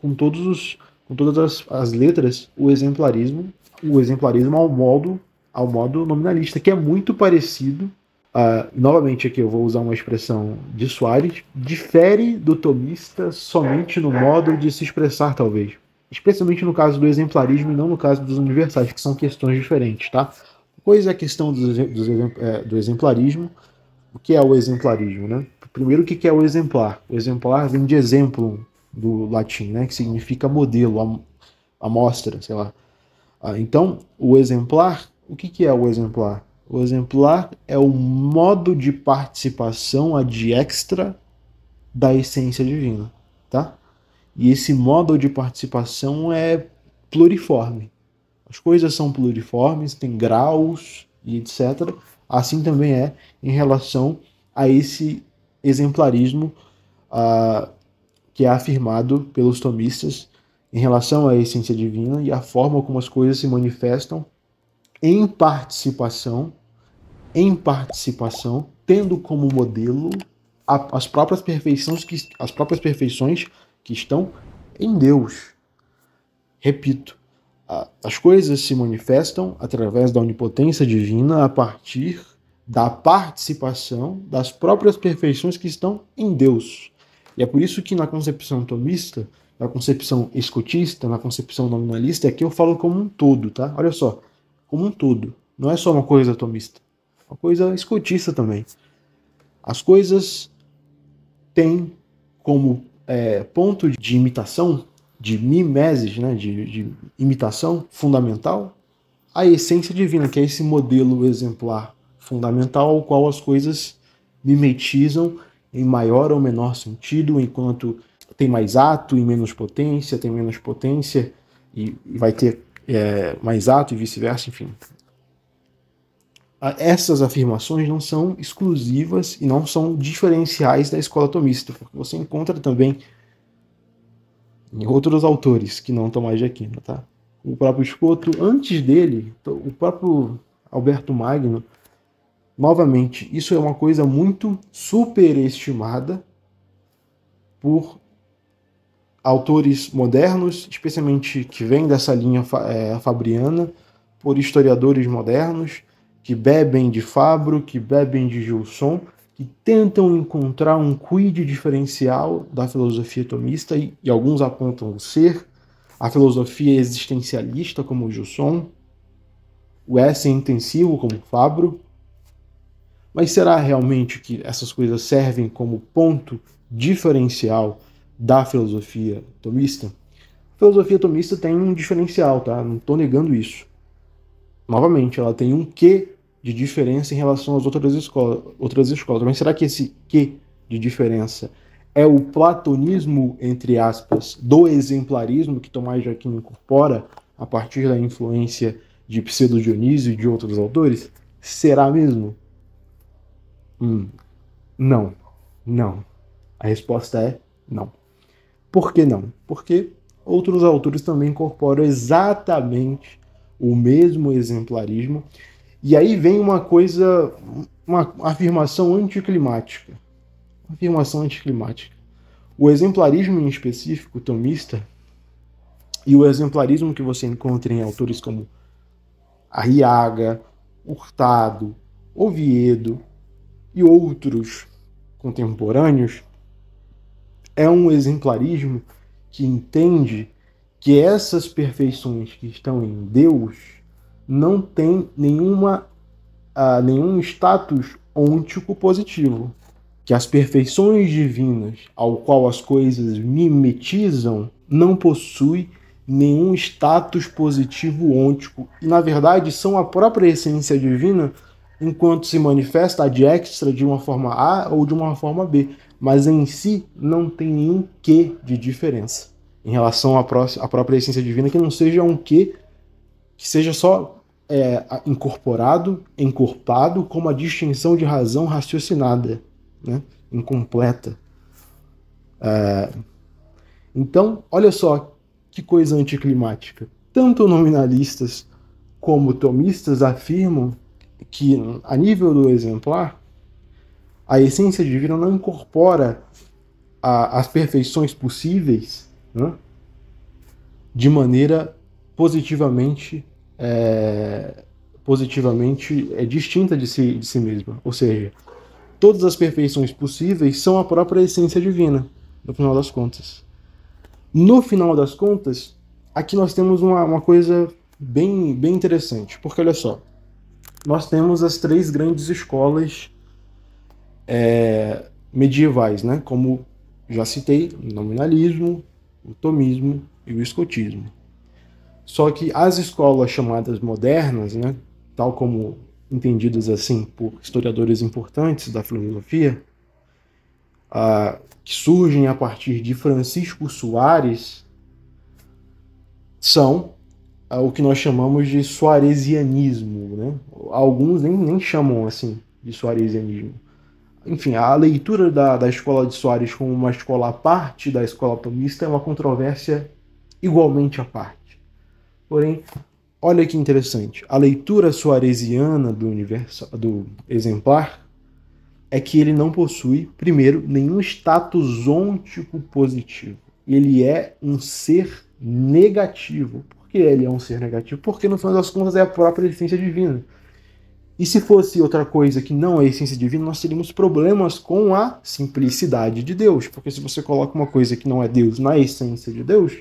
com todos os com todas as, as letras, o exemplarismo, o exemplarismo ao modo, ao modo nominalista, que é muito parecido Uh, novamente aqui eu vou usar uma expressão de Soares, difere do tomista somente no modo de se expressar, talvez. Especialmente no caso do exemplarismo e não no caso dos universais, que são questões diferentes, tá? Pois é a questão do, do, é, do exemplarismo. O que é o exemplarismo, né? Primeiro, o que é o exemplar? O exemplar vem de exemplum, do latim, né, que significa modelo, amostra, sei lá. Ah, então, o exemplar, o que, que é o exemplar? O exemplar é o modo de participação extra da essência divina, tá? E esse modo de participação é pluriforme. As coisas são pluriformes, tem graus e etc. Assim também é em relação a esse exemplarismo uh, que é afirmado pelos tomistas em relação à essência divina e a forma como as coisas se manifestam em participação, em participação, tendo como modelo a, as próprias perfeições que as próprias perfeições que estão em Deus. Repito, a, as coisas se manifestam através da onipotência divina a partir da participação das próprias perfeições que estão em Deus. E é por isso que na concepção tomista, na concepção escotista, na concepção nominalista, aqui é eu falo como um todo, tá? Olha só, como um todo. Não é só uma coisa tomista, uma coisa escotista também. As coisas têm como é, ponto de imitação, de mimesis, né, de, de imitação fundamental, a essência divina, que é esse modelo exemplar fundamental ao qual as coisas mimetizam em maior ou menor sentido, enquanto tem mais ato e menos potência, tem menos potência e, vai ter é, mais ato e vice-versa, enfim. Essas afirmações não são exclusivas e não são diferenciais da escola tomista, porque você encontra também em outros autores que não Tomás de Aquino, tá? O próprio Escoto, antes dele, o próprio Alberto Magno, Novamente, isso é uma coisa muito superestimada por autores modernos, especialmente que vêm dessa linha é, fabriana, por historiadores modernos que bebem de Fabro, que bebem de Gilson, que tentam encontrar um quid diferencial da filosofia tomista e, e alguns apontam o ser, a filosofia existencialista como Gilson, o S é intensivo como Fabro, mas será realmente que essas coisas servem como ponto diferencial da filosofia tomista? A filosofia tomista tem um diferencial, tá? Não estou negando isso. Novamente, ela tem um quê de diferença em relação às outras escolas, outras escolas. Mas será que esse quê de diferença é o platonismo, entre aspas, do exemplarismo que Tomás Aquino incorpora a partir da influência de Pseudo Dionísio e de outros autores? Será mesmo? Hum, não, não. A resposta é não. Por que não? Porque outros autores também incorporam exatamente o mesmo exemplarismo. E aí vem uma coisa, uma afirmação anticlimática. Afirmação anticlimática. O exemplarismo em específico, tomista, e o exemplarismo que você encontra em autores como Arriaga, Hurtado, Oviedo, e outros contemporâneos é um exemplarismo que entende que essas perfeições que estão em Deus não têm nenhuma, uh, nenhum status ôntico positivo. Que as perfeições divinas ao qual as coisas mimetizam não possui nenhum status positivo ôntico e, na verdade, são a própria essência divina enquanto se manifesta a extra de uma forma A ou de uma forma B, mas em si não tem nenhum que de diferença em relação à, pró à própria essência divina, que não seja um que que seja só é, incorporado, encorpado, como a distinção de razão raciocinada, né? incompleta. É... Então, olha só que coisa anticlimática. Tanto nominalistas como tomistas afirmam que, a nível do exemplar, a essência divina não incorpora a, as perfeições possíveis né, de maneira positivamente é, positivamente é distinta de si, de si mesma. Ou seja, todas as perfeições possíveis são a própria essência divina, no final das contas. No final das contas, aqui nós temos uma, uma coisa bem, bem interessante, porque olha só nós temos as três grandes escolas é, medievais, né? como já citei, o nominalismo, o tomismo e o escotismo. Só que as escolas chamadas modernas, né, tal como entendidas assim por historiadores importantes da filosofia, que surgem a partir de Francisco Soares, são o que nós chamamos de suarezianismo. Né? Alguns nem, nem chamam assim de suarezianismo. Enfim, a leitura da, da escola de Soares como uma escola à parte da escola tomista é uma controvérsia igualmente à parte. Porém, olha que interessante, a leitura suareziana do, universo, do exemplar é que ele não possui, primeiro, nenhum status ôntico positivo. Ele é um ser negativo, que ele é um ser negativo? Porque no final das contas é a própria essência divina. E se fosse outra coisa que não é essência divina, nós teríamos problemas com a simplicidade de Deus. Porque se você coloca uma coisa que não é Deus na essência de Deus,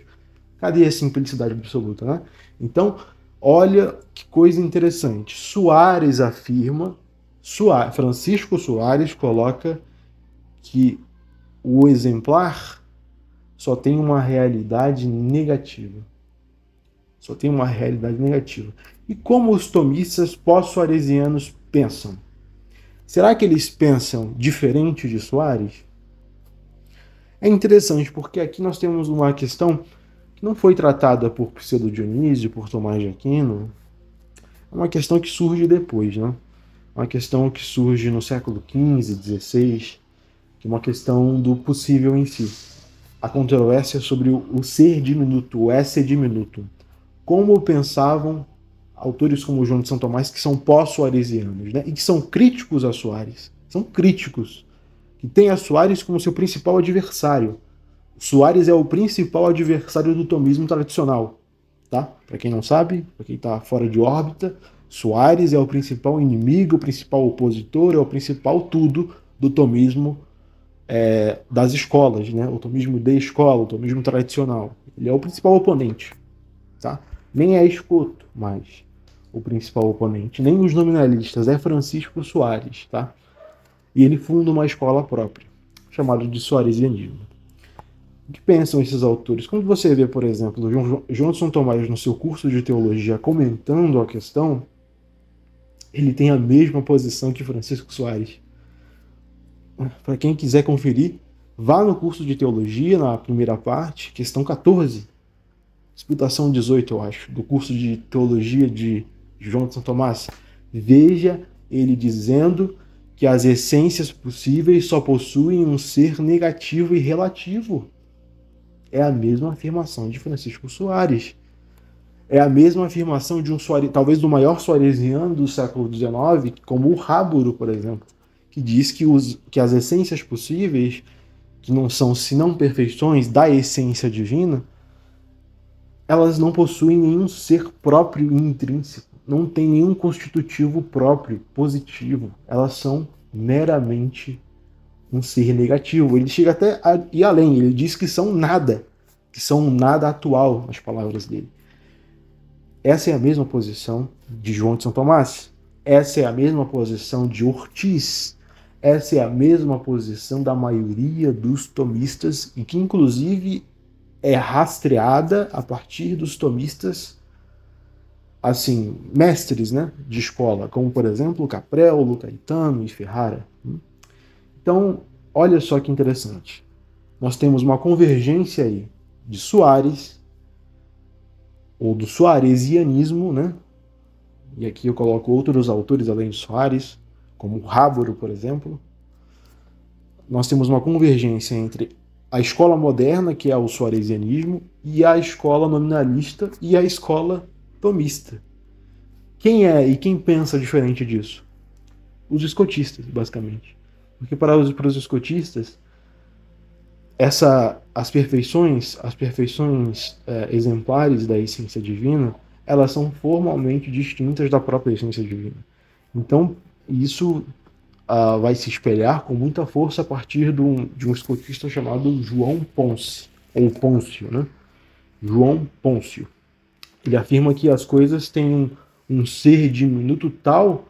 cadê a simplicidade absoluta, né? Então, olha que coisa interessante. Soares afirma, Soares, Francisco Soares coloca que o exemplar só tem uma realidade negativa. Só tem uma realidade negativa. E como os tomistas pós suarezianos pensam? Será que eles pensam diferente de Soares? É interessante porque aqui nós temos uma questão que não foi tratada por Pseudo Dionísio, por Tomás de Aquino. É uma questão que surge depois, né? Uma questão que surge no século XV, XVI, que é uma questão do possível em si. A controvérsia sobre o ser diminuto, o esse é diminuto como pensavam autores como João de São Tomás, que são pós-soaresianos, né? e que são críticos a Soares, são críticos, que têm a Soares como seu principal adversário. Soares é o principal adversário do tomismo tradicional. Tá? Para quem não sabe, para quem está fora de órbita, Soares é o principal inimigo, o principal opositor, é o principal tudo do tomismo é, das escolas, né? o tomismo de escola, o tomismo tradicional. Ele é o principal oponente. Tá? nem é escoto mais o principal oponente, nem os nominalistas, é Francisco Soares, tá? E ele funda uma escola própria, chamada de Andino. O que pensam esses autores? Quando você vê, por exemplo, Johnson Tomás no seu curso de teologia comentando a questão, ele tem a mesma posição que Francisco Soares. Para quem quiser conferir, vá no curso de teologia, na primeira parte, questão 14, Disputação 18, eu acho, do curso de teologia de João Jonathan Tomás. Veja ele dizendo que as essências possíveis só possuem um ser negativo e relativo. É a mesma afirmação de Francisco Soares. É a mesma afirmação de um Soares, talvez do maior soaresiano do século XIX, como o Rábulo, por exemplo, que diz que, os, que as essências possíveis, que não são senão perfeições da essência divina, elas não possuem nenhum ser próprio e intrínseco, não tem nenhum constitutivo próprio, positivo. Elas são meramente um ser negativo. Ele chega até a ir além, ele diz que são nada, que são nada atual, nas palavras dele. Essa é a mesma posição de João de São Tomás. Essa é a mesma posição de Ortiz. Essa é a mesma posição da maioria dos tomistas e que, inclusive, é rastreada a partir dos tomistas, assim, mestres né, de escola, como por exemplo Caprello, Caetano e Ferrara. Né? Então, olha só que interessante. Nós temos uma convergência aí de Soares, ou do soaresianismo, né? E aqui eu coloco outros autores além de Soares, como Rávoro, por exemplo. Nós temos uma convergência entre a escola moderna, que é o suarezianismo, e a escola nominalista e a escola tomista. Quem é e quem pensa diferente disso? Os escotistas, basicamente. Porque para os, para os escotistas, essa, as perfeições, as perfeições é, exemplares da essência divina, elas são formalmente distintas da própria essência divina. Então, isso uh, vai se espelhar com muita força a partir um de um escotista chamado João Ponce, ou Pôncio, né? João Pôncio. Ele afirma que as coisas têm um, um ser diminuto tal,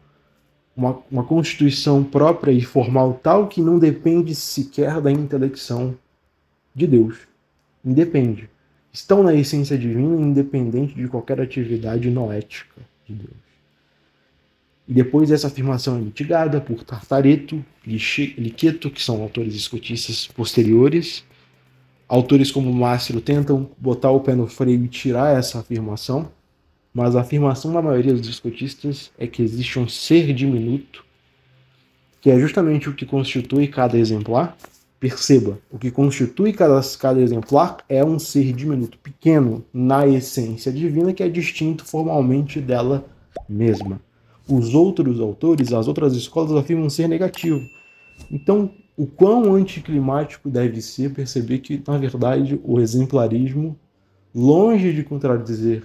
uma, uma constituição própria e formal tal, que não depende sequer da intelecção de Deus. Independe. Estão na essência divina, independente de qualquer atividade noética de Deus. E depois essa afirmação é mitigada por Tartareto e Liqueto, que são autores escotistas posteriores. Autores como Márcio tentam botar o pé no freio e tirar essa afirmação, mas a afirmação da maioria dos escotistas é que existe um ser diminuto, que é justamente o que constitui cada exemplar. Perceba, o que constitui cada, cada exemplar é um ser diminuto, pequeno, na essência divina, que é distinto formalmente dela mesma os outros autores, as outras escolas afirmam ser negativo. Então, o quão anticlimático deve ser perceber que, na verdade, o exemplarismo, longe de contradizer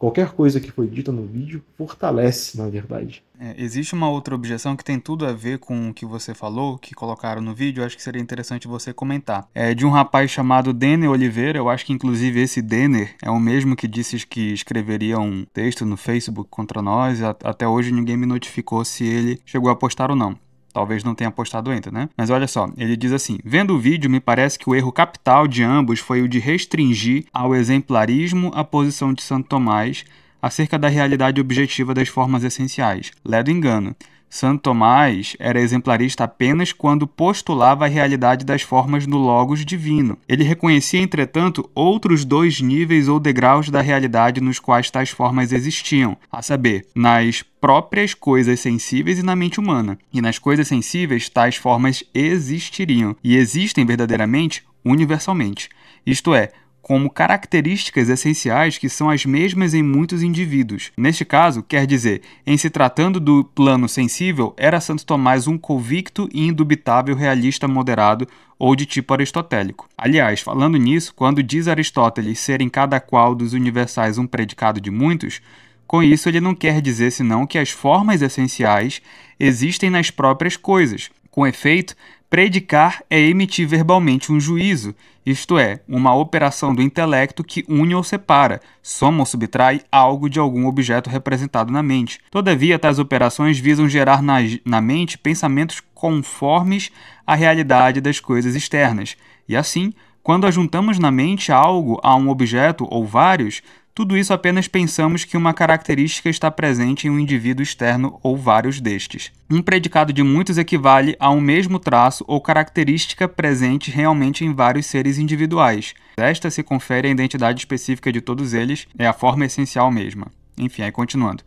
qualquer coisa que foi dita no vídeo fortalece, na verdade. É, existe uma outra objeção que tem tudo a ver com o que você falou, que colocaram no vídeo, acho que seria interessante você comentar. É de um rapaz chamado Denner Oliveira, eu acho que inclusive esse Denner é o mesmo que disse que escreveria um texto no Facebook contra nós, até hoje ninguém me notificou se ele chegou a postar ou não. Talvez não tenha postado ainda, né? Mas olha só, ele diz assim: vendo o vídeo, me parece que o erro capital de ambos foi o de restringir ao exemplarismo a posição de Santo Tomás acerca da realidade objetiva das formas essenciais. Ledo engano. Santo Tomás era exemplarista apenas quando postulava a realidade das formas no Logos divino. Ele reconhecia, entretanto, outros dois níveis ou degraus da realidade nos quais tais formas existiam, a saber, nas próprias coisas sensíveis e na mente humana. E nas coisas sensíveis, tais formas existiriam, e existem verdadeiramente universalmente. Isto é, como características essenciais que são as mesmas em muitos indivíduos. Neste caso, quer dizer, em se tratando do plano sensível, era Santo Tomás um convicto e indubitável realista moderado ou de tipo aristotélico. Aliás, falando nisso, quando diz Aristóteles ser em cada qual dos universais um predicado de muitos, com isso ele não quer dizer senão que as formas essenciais existem nas próprias coisas. Com efeito, Predicar é emitir verbalmente um juízo, isto é, uma operação do intelecto que une ou separa, soma ou subtrai algo de algum objeto representado na mente. Todavia, tais operações visam gerar na, na mente pensamentos conformes à realidade das coisas externas, e assim, quando ajuntamos na mente algo a um objeto ou vários, tudo isso apenas pensamos que uma característica está presente em um indivíduo externo ou vários destes. Um predicado de muitos equivale a um mesmo traço ou característica presente realmente em vários seres individuais. Desta se confere a identidade específica de todos eles, é a forma essencial mesma. Enfim, aí continuando.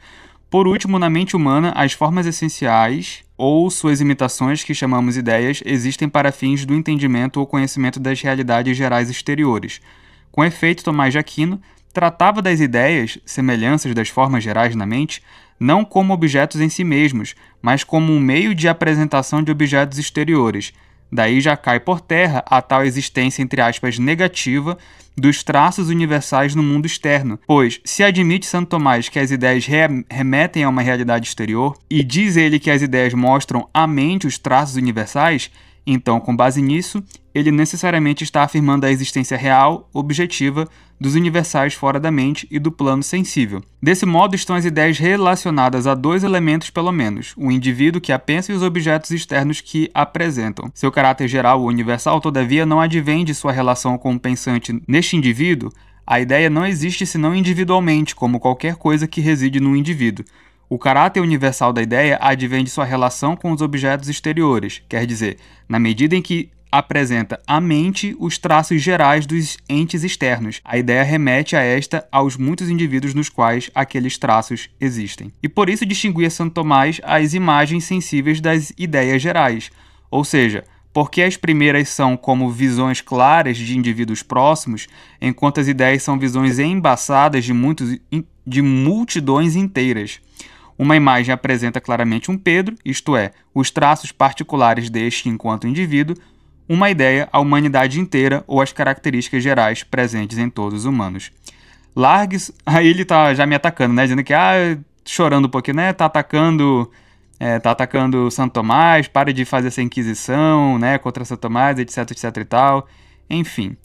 Por último, na mente humana, as formas essenciais ou suas imitações, que chamamos ideias, existem para fins do entendimento ou conhecimento das realidades gerais exteriores. Com efeito, Tomás de Aquino tratava das ideias, semelhanças das formas gerais na mente, não como objetos em si mesmos, mas como um meio de apresentação de objetos exteriores. Daí já cai por terra a tal existência, entre aspas, negativa dos traços universais no mundo externo, pois se admite Santo Tomás que as ideias remetem a uma realidade exterior e diz ele que as ideias mostram à mente os traços universais, então, com base nisso, ele necessariamente está afirmando a existência real, objetiva, dos universais fora da mente e do plano sensível. Desse modo estão as ideias relacionadas a dois elementos pelo menos, o indivíduo que a pensa e os objetos externos que a apresentam. Seu caráter geral ou universal, todavia, não advém de sua relação com o pensante neste indivíduo, a ideia não existe senão individualmente, como qualquer coisa que reside no indivíduo. O caráter universal da ideia advém de sua relação com os objetos exteriores, quer dizer, na medida em que apresenta à mente os traços gerais dos entes externos. A ideia remete a esta aos muitos indivíduos nos quais aqueles traços existem. E por isso distinguia Santo Tomás as imagens sensíveis das ideias gerais, ou seja, porque as primeiras são como visões claras de indivíduos próximos, enquanto as ideias são visões embaçadas de, muitos, de multidões inteiras. Uma imagem apresenta claramente um Pedro, isto é, os traços particulares deste enquanto indivíduo, uma ideia, a humanidade inteira ou as características gerais presentes em todos os humanos. Largues, aí ele tá já me atacando, né? Dizendo que, ah, chorando um pouquinho, né? Tá atacando. É, tá atacando Santo Tomás, pare de fazer essa inquisição, né? Contra Santo Tomás, etc, etc e tal. Enfim,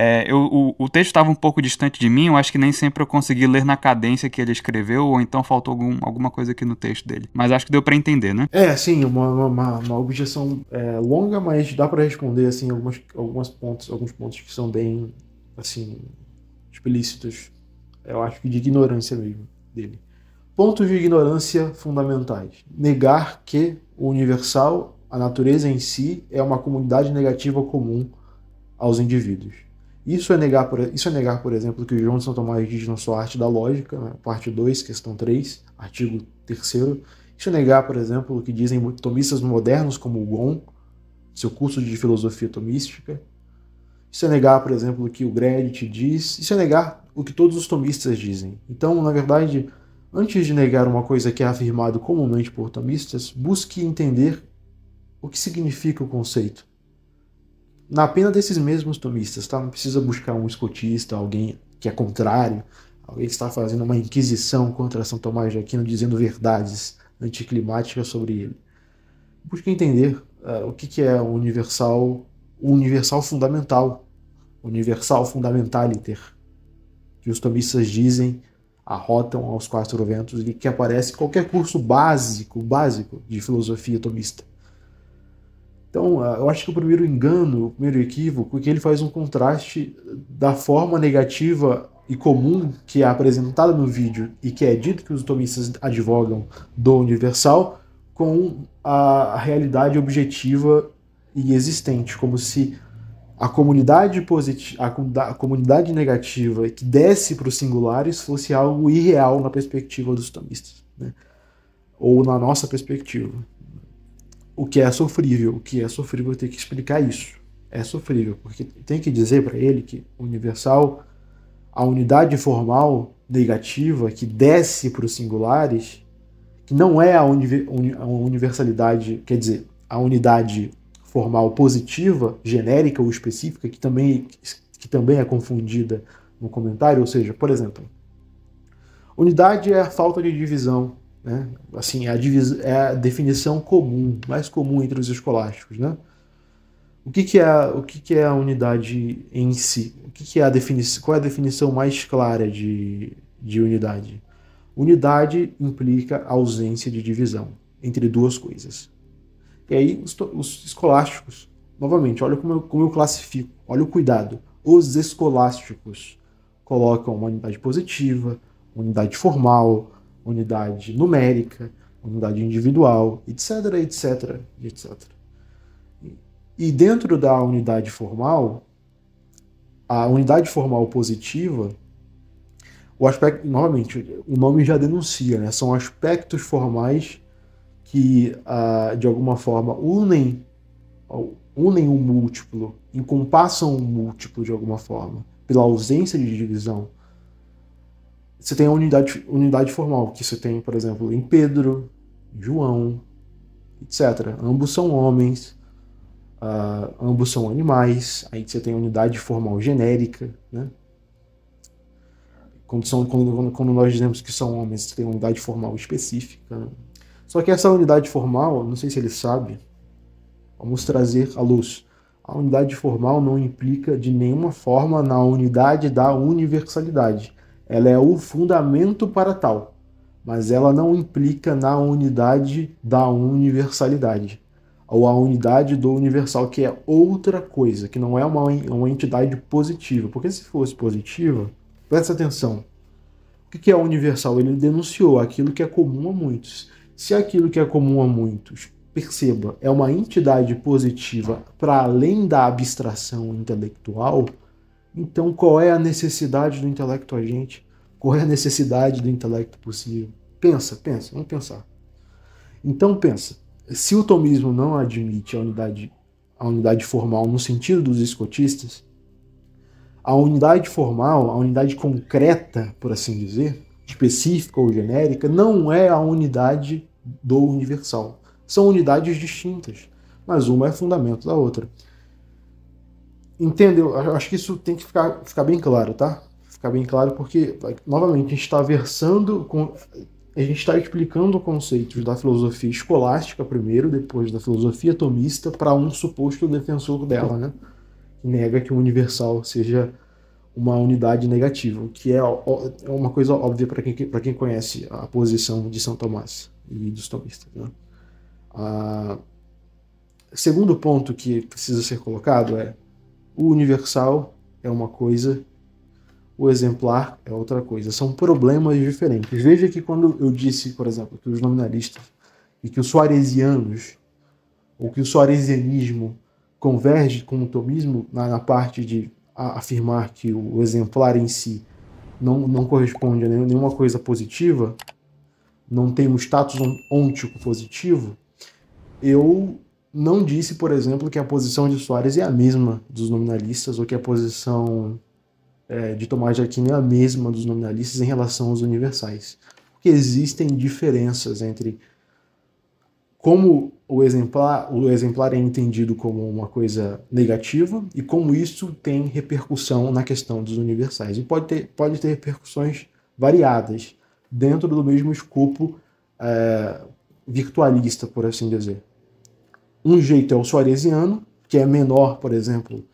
é, eu, o, o, texto estava um pouco distante de mim, eu acho que nem sempre eu consegui ler na cadência que ele escreveu, ou então faltou algum, alguma coisa aqui no texto dele. Mas acho que deu para entender, né? É, sim, uma, uma, uma objeção é, longa, mas dá para responder, assim, algumas, algumas pontos, alguns pontos que são bem, assim, explícitos. Eu acho que de ignorância mesmo dele. Pontos de ignorância fundamentais. Negar que o universal, a natureza em si, é uma comunidade negativa comum aos indivíduos isso é negar, por, isso é negar, por exemplo, que o João de São Tomás diz na sua Arte da Lógica, né? parte 2, questão 3, artigo 3 Isso é negar, por exemplo, o que dizem tomistas modernos como o Gon, seu curso de filosofia tomística. Isso é negar, por exemplo, o que o Gredit diz. Isso é negar o que todos os tomistas dizem. Então, na verdade, antes de negar uma coisa que é afirmado comumente por tomistas, busque entender o que significa o conceito na pena desses mesmos tomistas, tá? Não precisa buscar um escotista, alguém que é contrário, alguém que está fazendo uma inquisição contra São Tomás de Aquino, dizendo verdades anticlimáticas sobre ele. Busque entender uh, o que, que é o universal, o universal fundamental, universal fundamentaliter, que os tomistas dizem arrotam aos quatro ventos e que aparece em qualquer curso básico, básico de filosofia tomista. Então, ah, eu acho que o primeiro engano, o primeiro equívoco, é que ele faz um contraste da forma negativa e comum que é apresentada no vídeo e que é dito que os tomistas advogam do universal com a realidade objetiva e existente, como se a comunidade positiva, a comunidade negativa que desce para os singulares fosse algo irreal na perspectiva dos tomistas, né? ou na nossa perspectiva o que é sofrível. O que é sofrível tem que explicar isso. É sofrível, porque tem que dizer para ele que universal, a unidade formal negativa que desce para os singulares, que não é a, uni a universalidade, quer dizer, a unidade formal positiva, genérica ou específica, que também, que também é confundida no comentário, ou seja, por exemplo, unidade é a falta de divisão né? Assim, é a, é a definição comum, mais comum entre os escolásticos. Né? O, que, que, é, o que, que é a unidade em si? O que, que é a definição, qual é a definição mais clara de, de unidade? Unidade implica ausência de divisão entre duas coisas. E aí, os, os escolásticos, novamente, olha como eu, como eu classifico, olha o cuidado. Os escolásticos colocam uma unidade positiva, unidade formal, unidade numérica, unidade individual, etc, etc, etc. E dentro da unidade formal, a unidade formal positiva, o aspecto, novamente, o nome já denuncia, né? São aspectos formais que, ah, de alguma forma, unem, unem um múltiplo, encompassam um múltiplo de alguma forma, pela ausência de divisão. Você tem a unidade, unidade formal, que você tem, por exemplo, em Pedro, João, etc. Ambos são homens, uh, ambos são animais, aí você tem a unidade formal genérica, né? Quando, são, quando, quando nós dizemos que são homens, você tem uma unidade formal específica. Né? Só que essa unidade formal, não sei se ele sabe, vamos trazer à luz. A unidade formal não implica de nenhuma forma na unidade da universalidade ela é o fundamento para tal, mas ela não implica na unidade da universalidade, ou a unidade do universal, que é outra coisa, que não é uma, uma entidade positiva. Porque se fosse positiva, presta atenção. O que é universal? Ele denunciou aquilo que é comum a muitos. Se aquilo que é comum a muitos, perceba, é uma entidade positiva para além da abstração intelectual, então, qual é a necessidade do intelecto agente? Qual é a necessidade do intelecto possível? Pensa, pensa, vamos pensar. Então, pensa. Se o tomismo não admite a unidade, a unidade formal no sentido dos escotistas, a unidade formal, a unidade concreta, por assim dizer, específica ou genérica, não é a unidade do universal. São unidades distintas, mas uma é fundamento da outra. Entendeu? Acho que isso tem que ficar, ficar bem claro, tá? Ficar bem claro porque, novamente, a gente está versando com. A gente está explicando conceitos da filosofia escolástica primeiro, depois da filosofia tomista, para um suposto defensor dela, né? Que nega que o universal seja uma unidade negativa, o que é, é uma coisa óbvia para quem, quem conhece a posição de São Tomás e dos tomistas. Né? Ah, segundo ponto que precisa ser colocado é o universal é uma coisa, o exemplar é outra coisa. São problemas diferentes. Veja que quando eu disse, por exemplo, que os nominalistas e que os soaresianos, ou que o soaresianismo converge com o tomismo na, na parte de a, afirmar que o, o exemplar em si não, não corresponde a nenhuma coisa positiva, não tem um status ôntico positivo, eu não disse, por exemplo, que a posição de Soares é a mesma dos nominalistas ou que a posição é, de Tomás de Aquino é a mesma dos nominalistas em relação aos universais. Porque existem diferenças entre como o exemplar, o exemplar é entendido como uma coisa negativa e como isso tem repercussão na questão dos universais. E pode ter, pode ter repercussões variadas dentro do mesmo escopo é, virtualista, por assim dizer. Um jeito é o soaresiano, que é menor, por exemplo,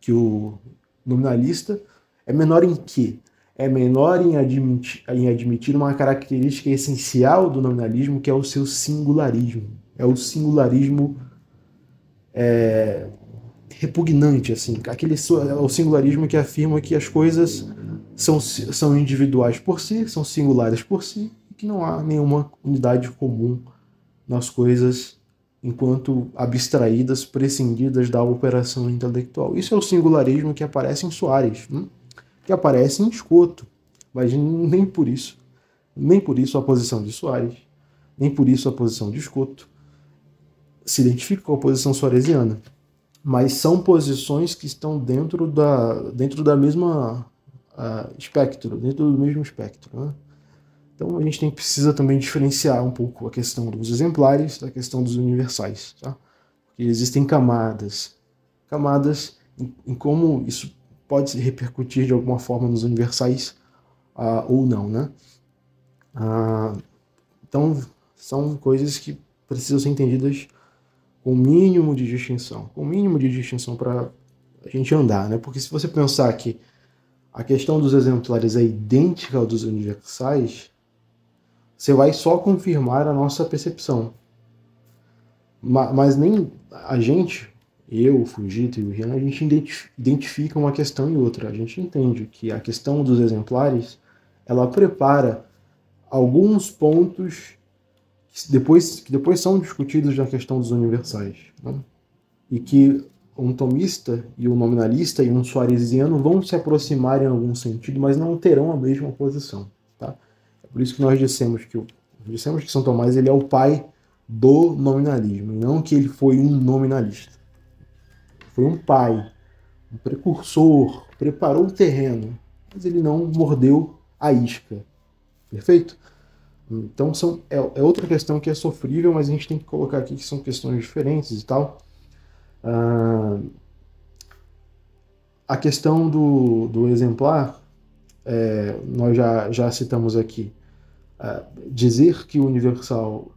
que o nominalista. É menor em quê? É menor em admitir, em admitir uma característica essencial do nominalismo, que é o seu singularismo. É o singularismo é, repugnante, assim. Aquele, é o singularismo que afirma que as coisas são, são individuais por si, são singulares por si, e que não há nenhuma unidade comum nas coisas enquanto abstraídas, prescindidas da operação intelectual. Isso é o singularismo que aparece em Soares, hein? Hum? que aparece em Escoto, mas nem por isso, nem por isso a posição de Soares, nem por isso a posição de Escoto se identifica com a posição soaresiana, mas são posições que estão dentro da dentro da mesma uh, espectro, dentro do mesmo espectro, né? Então a gente tem, precisa também diferenciar um pouco a questão dos exemplares da questão dos universais, tá? Porque existem camadas, camadas em, em como isso pode repercutir de alguma forma nos universais uh, ou não, né? Uh, então são coisas que precisam ser entendidas com o mínimo de distinção, com o mínimo de distinção para a gente andar, né? Porque se você pensar que a questão dos exemplares é idêntica ao dos universais, você vai só confirmar a nossa percepção. Mas, mas nem a gente, eu, o Fujito e o Rian, a gente identifica uma questão e outra. A gente entende que a questão dos exemplares, ela prepara alguns pontos que depois, que depois são discutidos na questão dos universais. Né? E que um tomista e um nominalista e um suareziano vão se aproximar em algum sentido, mas não terão a mesma posição. Por isso que nós dissemos que, dissemos que São Tomás ele é o pai do nominalismo, não que ele foi um nominalista. Foi um pai, um precursor, preparou o terreno, mas ele não mordeu a isca. Perfeito? Então são, é, é, outra questão que é sofrível, mas a gente tem que colocar aqui que são questões diferentes e tal. Ah, a questão do, do exemplar, é, nós já, já citamos aqui. Uh, dizer que o universal,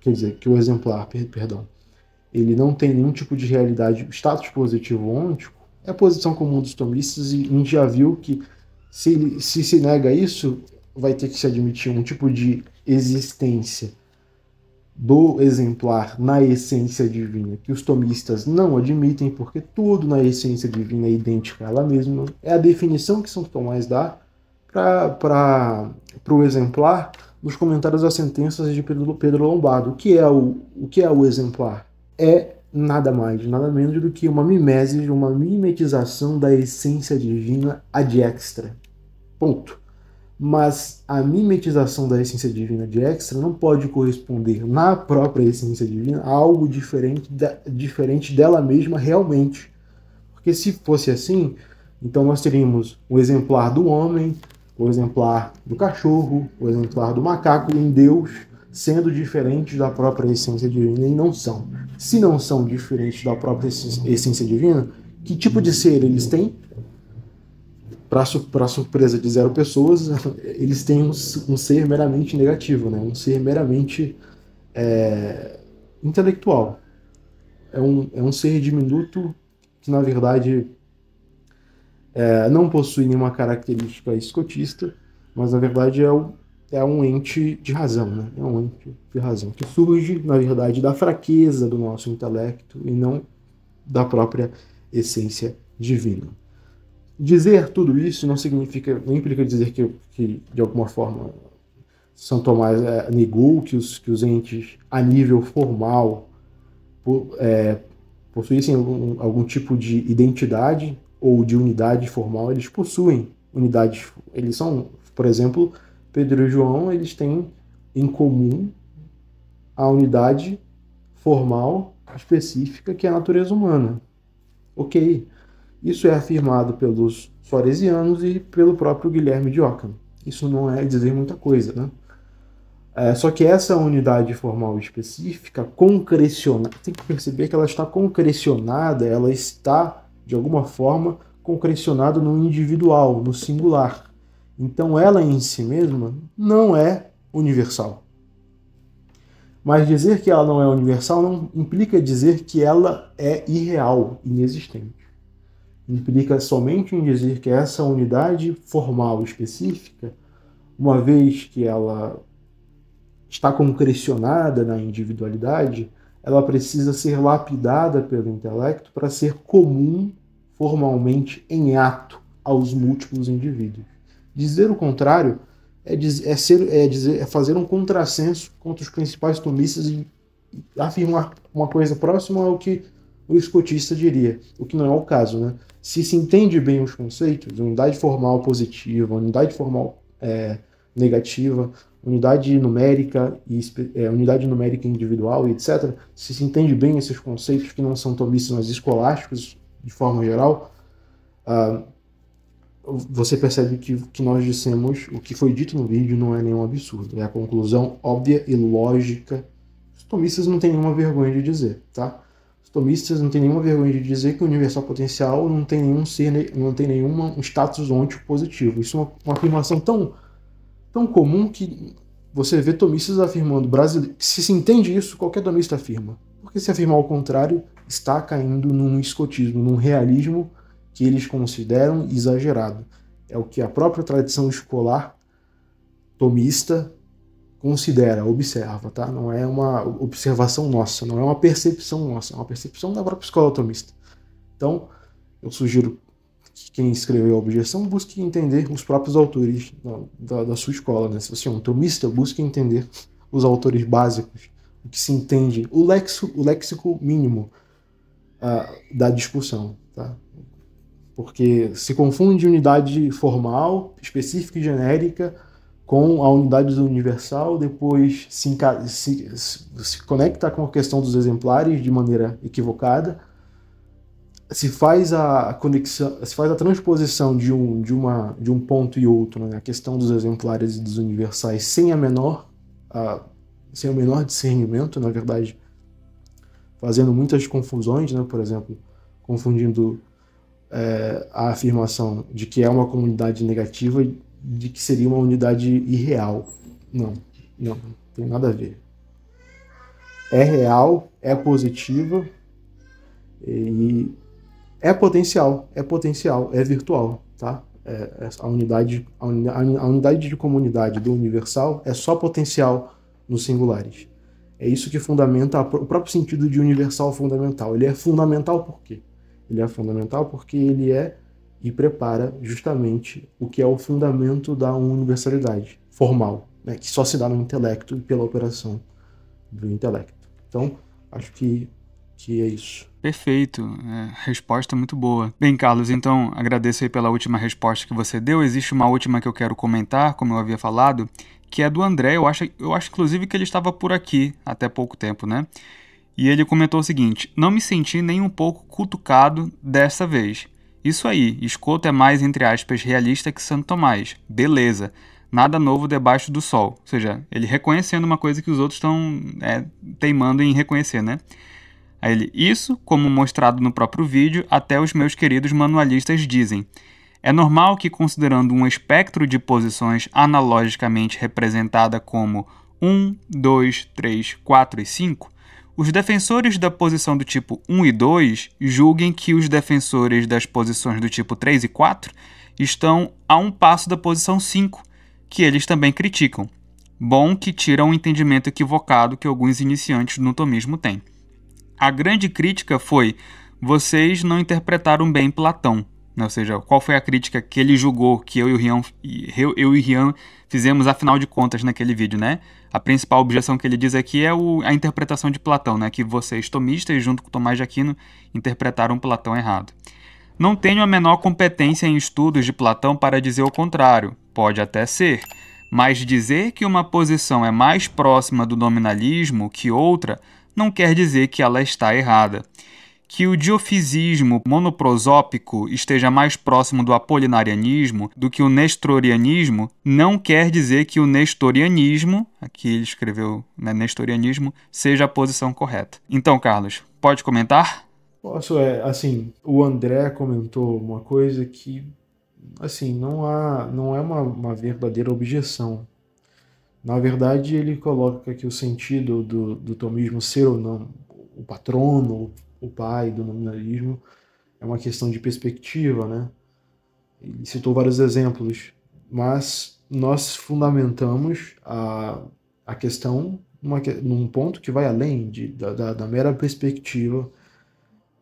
quer dizer, que o exemplar, perdão, ele não tem nenhum tipo de realidade, status positivo ôntico, é a posição comum dos tomistas e a gente já viu que se, ele, se se nega isso, vai ter que se admitir um tipo de existência do exemplar na essência divina, que os tomistas não admitem, porque tudo na essência divina é idêntico a ela mesma. É a definição que São Tomás dá para o exemplar nos comentários das sentenças de Pedro, Pedro Lombardo. O que, é o, o que é o exemplar? É nada mais, nada menos do que uma mimese, uma mimetização da essência divina ad extra. Ponto. Mas a mimetização da essência divina de extra não pode corresponder na própria essência divina a algo diferente, da, diferente dela mesma realmente. Porque se fosse assim, então nós teríamos o exemplar do homem, o exemplar do cachorro, o exemplar do macaco em Deus, sendo diferentes da própria essência divina e não são. Se não são diferentes da própria essência divina, que tipo de ser eles têm? Para su surpresa de zero pessoas, eles têm um, um, ser meramente negativo, né? um ser meramente é, intelectual. É um, é um ser diminuto que, na verdade, é, não possui nenhuma característica escotista, mas na verdade é, o, é um ente de razão, né? É um ente de razão que surge, na verdade, da fraqueza do nosso intelecto e não da própria essência divina. Dizer tudo isso não significa, não implica dizer que, que de alguma forma São Tomás é, negou que os, que os entes a nível formal por, é, possuíssem algum, algum tipo de identidade ou de unidade formal, eles possuem unidades. Eles são, por exemplo, Pedro e João, eles têm em comum a unidade formal específica que é a natureza humana. Ok, isso é afirmado pelos Suarezianos e pelo próprio Guilherme de Ockham. Isso não é dizer muita coisa, né? É, só que essa unidade formal específica, concrecionada, tem que perceber que ela está concrecionada, ela está de alguma forma, concrecionado no individual, no singular. Então ela em si mesma não é universal. Mas dizer que ela não é universal não implica dizer que ela é irreal, inexistente. Implica somente em dizer que essa unidade formal específica, uma vez que ela está concrecionada na individualidade, ela precisa ser lapidada pelo intelecto para ser comum formalmente em ato aos múltiplos indivíduos. Dizer o contrário é, dizer, é, ser, é, dizer, é fazer um contrassenso contra os principais tomistas e, afirmar uma coisa próxima ao que o escotista diria, o que não é o caso. Né? Se se entende bem os conceitos, unidade formal positiva, unidade formal é, negativa, unidade numérica e é, unidade numérica individual, etc. Se se entende bem esses conceitos que não são tomistas, mas escolásticos, de forma geral, uh, você percebe que o que nós dissemos, o que foi dito no vídeo, não é nenhum absurdo. É a conclusão óbvia e lógica. Os tomistas não têm nenhuma vergonha de dizer, tá? Os tomistas não têm nenhuma vergonha de dizer que o universal potencial não tem nenhum ser, não tem nenhum status ontico positivo. Isso é uma, uma afirmação tão, tão comum que você vê tomistas afirmando, brasile... se se entende isso, qualquer tomista afirma porque se afirmar o contrário, está caindo num escotismo, num realismo que eles consideram exagerado. É o que a própria tradição escolar tomista considera, observa, tá? Não é uma observação nossa, não é uma percepção nossa, é uma percepção da própria escola tomista. Então, eu sugiro que quem escreveu a objeção busque entender os próprios autores da, da, da sua escola, né? Se você é um tomista, busque entender os autores básicos o que se entende, o, lexo, o léxico mínimo uh, da discussão, tá? Porque se confunde unidade formal, específica e genérica com a unidade do universal, depois se, se, se conecta com a questão dos exemplares de maneira equivocada, se faz a conexão, se faz a transposição de um, de uma, de um ponto e outro, né? a questão dos exemplares e dos universais sem a menor uh, sem o menor discernimento, na verdade, fazendo muitas confusões, né? por exemplo, confundindo é, a afirmação de que é uma comunidade negativa de que seria uma unidade irreal. Não, não, não tem nada a ver. É real, é positiva e é potencial, é potencial, é virtual, tá? É, é a, unidade, a, unidade de comunidade do universal é só potencial nos singulares. É isso que fundamenta o próprio sentido de universal fundamental. Ele é fundamental por quê? Ele é fundamental porque ele é e prepara justamente o que é o fundamento da universalidade formal, né, que só se dá no intelecto e pela operação do intelecto. Então, acho que, que é isso. Perfeito, é, resposta muito boa. Bem, Carlos, então agradeço aí pela última resposta que você deu. Existe uma última que eu quero comentar, como eu havia falado, que é do André. Eu acho, eu acho inclusive que ele estava por aqui até pouco tempo, né? E ele comentou o seguinte: Não me senti nem um pouco cutucado dessa vez. Isso aí, escoto é mais, entre aspas, realista que Santo Tomás. Beleza. Nada novo debaixo do sol. Ou seja, ele reconhecendo uma coisa que os outros estão é, teimando em reconhecer, né? Aí ele, isso, como mostrado no próprio vídeo, até os meus queridos manualistas dizem. É normal que, considerando um espectro de posições analogicamente representada como 1, 2, 3, 4 e 5, os defensores da posição do tipo 1 e 2 julguem que os defensores das posições do tipo 3 e 4 estão a um passo da posição 5, que eles também criticam. Bom que tira um entendimento equivocado que alguns iniciantes no tomismo têm. A grande crítica foi: vocês não interpretaram bem Platão. Né, ou seja, qual foi a crítica que ele julgou que eu e o Rian, eu, eu e Rian fizemos afinal de contas naquele vídeo, né? A principal objeção que ele diz aqui é o, a interpretação de Platão, né? Que vocês, tomistas, junto com Tomás de Aquino, interpretaram Platão errado. Não tenho a menor competência em estudos de Platão para dizer o contrário. Pode até ser. Mas dizer que uma posição é mais próxima do nominalismo que outra não quer dizer que ela está errada que o diofisismo monoprosópico esteja mais próximo do apolinarianismo do que o nestorianismo não quer dizer que o nestorianismo, aqui ele escreveu né, nestorianismo, seja a posição correta. Então, Carlos, pode comentar? Posso, é, assim, o André comentou uma coisa que, assim, não, há, não é uma, uma verdadeira objeção. Na verdade, ele coloca que o sentido do, do tomismo ser ou não o patrono, o pai do nominalismo, é uma questão de perspectiva, né? Ele citou vários exemplos, mas nós fundamentamos a, a questão numa, num ponto que vai além de, da, da, da mera perspectiva,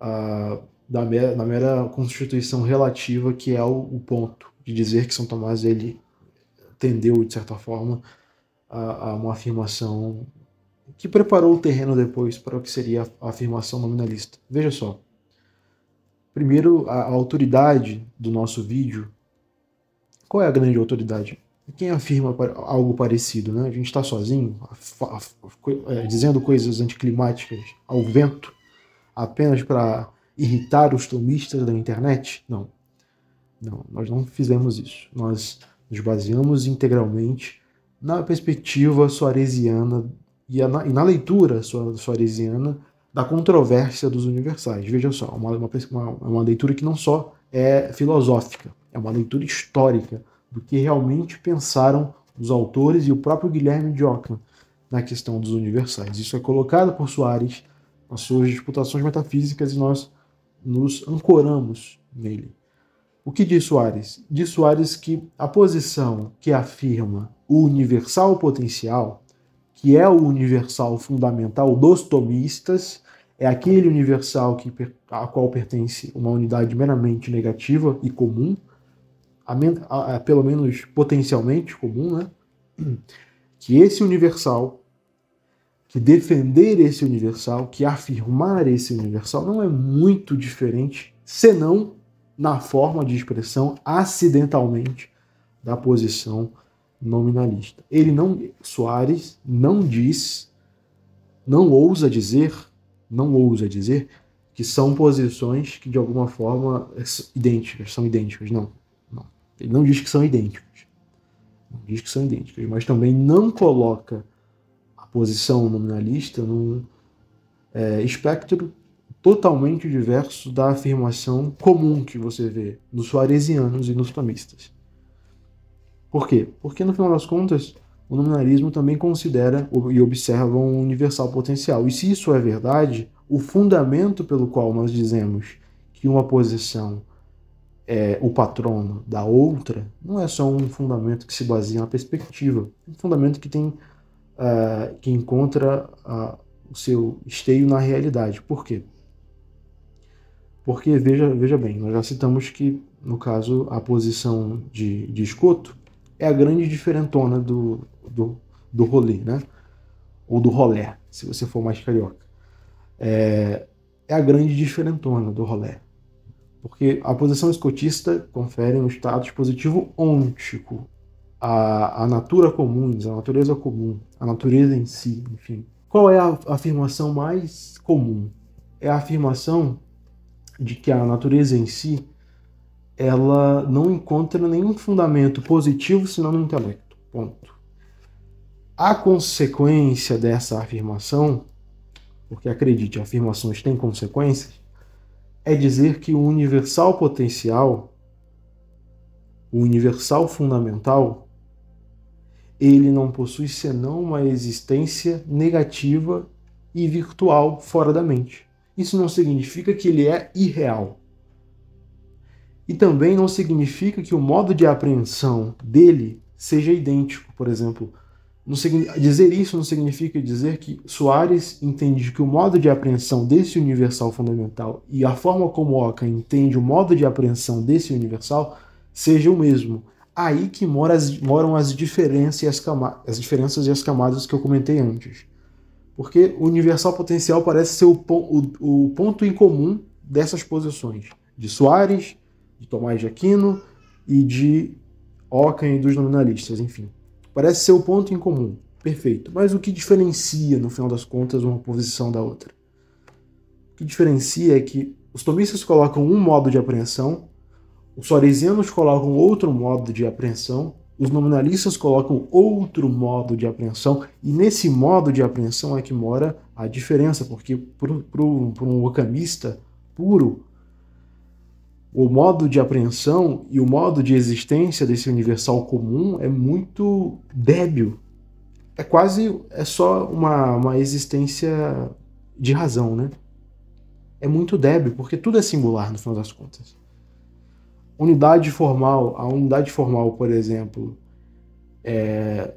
a, da, mera, da mera constituição relativa, que é o, o ponto de dizer que São Tomás ele tendeu, de certa forma, a, a uma afirmação que preparou o terreno depois para o que seria a afirmação nominalista. Veja só. Primeiro, a, a autoridade do nosso vídeo. Qual é a grande autoridade? Quem afirma algo parecido, né? A gente está sozinho, a, a, é, dizendo coisas anticlimáticas ao vento, apenas para irritar os tomistas da internet? Não. Não, nós não fizemos isso. Nós nos baseamos integralmente na perspectiva soaresiana e, a, e na leitura suaresiana da controvérsia dos universais. Vejam só, é uma, uma, é uma leitura que não só é filosófica, é uma leitura histórica do que realmente pensaram os autores e o próprio Guilherme de Ockham na questão dos universais. Isso é colocado por Soares nas suas disputações metafísicas e nós nos ancoramos nele. O que diz Soares? Diz Soares que a posição que afirma o universal potencial que é o universal fundamental dos tomistas, é aquele universal que, a qual pertence uma unidade meramente negativa e comum, a, a, pelo menos potencialmente comum, né? que esse universal, que defender esse universal, que afirmar esse universal, não é muito diferente, senão na forma de expressão acidentalmente da posição nominalista. Ele não, Soares não diz, não ousa dizer, não ousa dizer que são posições que de alguma forma é, idênticas, são idênticas, não. não. Ele não diz que são idênticas. Não diz que são idênticas, mas também não coloca a posição nominalista num é, espectro totalmente diverso da afirmação comum que você vê nos soaresianos e nos tomistas. Por quê? Porque no final das contas, o nominalismo também considera e observa um universal potencial. E se isso é verdade, o fundamento pelo qual nós dizemos que uma posição é o patrono da outra não é só um fundamento que se baseia na perspectiva, é um fundamento que tem uh, que encontra uh, o seu esteio na realidade. Por quê? Porque veja, veja bem, nós já citamos que no caso a posição de, de escoto é a grande diferentona do, do, do rolê, né? Ou do rolé, se você for mais carioca. É, é a grande diferentona do rolé. Porque a posição escotista confere um status positivo ôntico à, à natura comuns, à natureza comum, à natureza em si, enfim. Qual é a afirmação mais comum? É a afirmação de que a natureza em si ela não encontra nenhum fundamento positivo senão no intelecto. Ponto. A consequência dessa afirmação, porque acredite, afirmações têm consequências, é dizer que o universal potencial, o universal fundamental, ele não possui senão uma existência negativa e virtual fora da mente. Isso não significa que ele é irreal. E também não significa que o modo de apreensão dele seja idêntico, por exemplo. Não, dizer isso não significa dizer que Soares entende que o modo de apreensão desse universal fundamental e a forma como Oca entende o modo de apreensão desse universal seja o mesmo. Aí que mora as, moram as diferenças, e as, as diferenças e as camadas que eu comentei antes. Porque o universal potencial parece ser o, o, o ponto em comum dessas posições, de Soares, de Tomás de Aquino e de Ockham e dos nominalistas, enfim. Parece ser o ponto em comum, perfeito. Mas o que diferencia, no final das contas, uma posição da outra? O que diferencia é que os tomistas colocam um modo de apreensão, os soresianos colocam outro modo de apreensão, os nominalistas colocam outro modo de apreensão, e nesse modo de apreensão é que mora a diferença, porque para um ocamista puro, o modo de apreensão e o modo de existência desse universal comum é muito débil. É quase é só uma, uma existência de razão, né? É muito débil, porque tudo é singular no final das contas. Unidade formal, a unidade formal, por exemplo, é,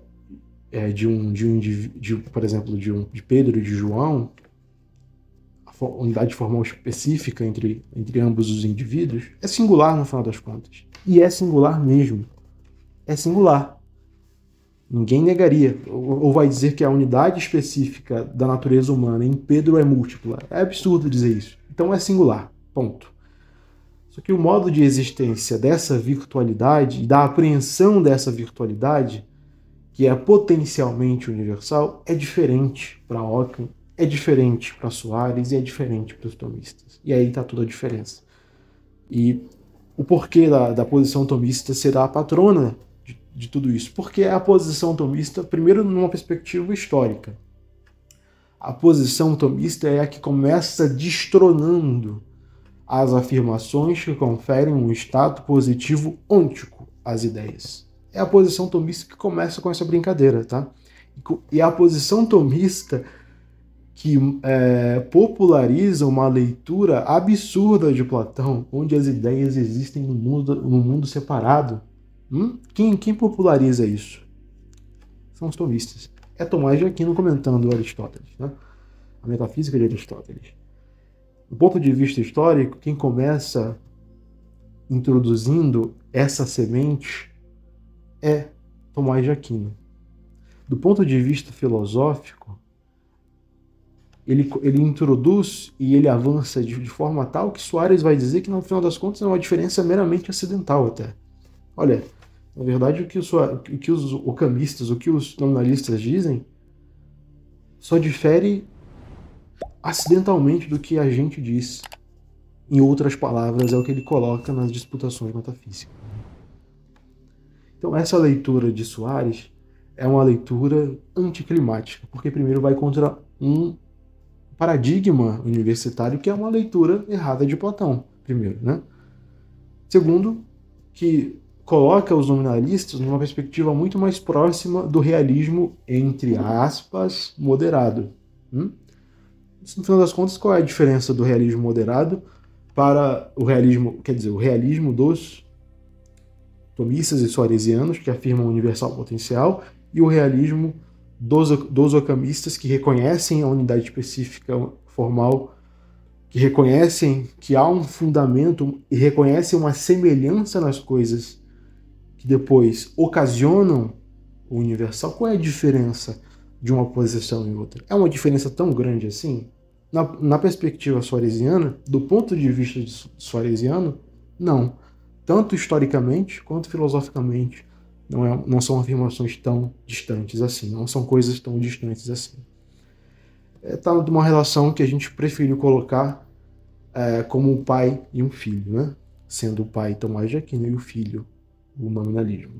é de um, de um de, de, por exemplo, de, um, de Pedro e de João, unidade formal específica entre, entre ambos os indivíduos, é singular no final das contas. E é singular mesmo. É singular. Ninguém negaria. Ou, vai dizer que a unidade específica da natureza humana em Pedro é múltipla. É absurdo dizer isso. Então é singular. Ponto. Só que o modo de existência dessa virtualidade da apreensão dessa virtualidade, que é potencialmente universal, é diferente para Ockham é diferente para Soares e é diferente para os tomistas. E aí está toda a diferença. E o porquê da, da posição tomista será a patrona de, de tudo isso? Porque é a posição tomista, primeiro, numa perspectiva histórica. A posição tomista é a que começa destronando as afirmações que conferem um status positivo ôntico às ideias. É a posição tomista que começa com essa brincadeira, tá? E a posição tomista que é, populariza uma leitura absurda de Platão, onde as ideias existem no mundo, no mundo separado. Hum? Quem, quem populariza isso? São os tomistas. É Tomás de Aquino comentando Aristóteles, né? a metafísica de Aristóteles. Do ponto de vista histórico, quem começa introduzindo essa semente é Tomás de Aquino. Do ponto de vista filosófico, ele, ele introduz e ele avança de, de forma tal que Soares vai dizer que no final das contas é uma diferença meramente acidental até. Olha, na verdade o que, os, o que os ocamistas, o que os nominalistas dizem só difere acidentalmente do que a gente diz. Em outras palavras, é o que ele coloca nas disputações metafísicas. Então, essa leitura de Soares é uma leitura anticlimática, porque primeiro vai contra um paradigma universitário que é uma leitura errada de Platão, primeiro, né? Segundo, que coloca os nominalistas numa perspectiva muito mais próxima do realismo, entre aspas, moderado. Hum? No final das contas, qual é a diferença do realismo moderado para o realismo, quer dizer, o realismo dos tomistas e soaresianos que afirmam o universal potencial, e o realismo dos, dos ocamistas que reconhecem a unidade específica formal, que reconhecem que há um fundamento e reconhecem uma semelhança nas coisas que depois ocasionam o universal. Qual é a diferença de uma posição e outra? É uma diferença tão grande assim? Na, na perspectiva suaresiana, do ponto de vista de suaresiano, não. Tanto historicamente quanto filosoficamente. Não, é, não são afirmações tão distantes assim, não são coisas tão distantes assim. Está é, tá uma relação que a gente preferiu colocar é, como um pai e um filho, né? Sendo o pai Tomás de Aquino e o filho o nominalismo.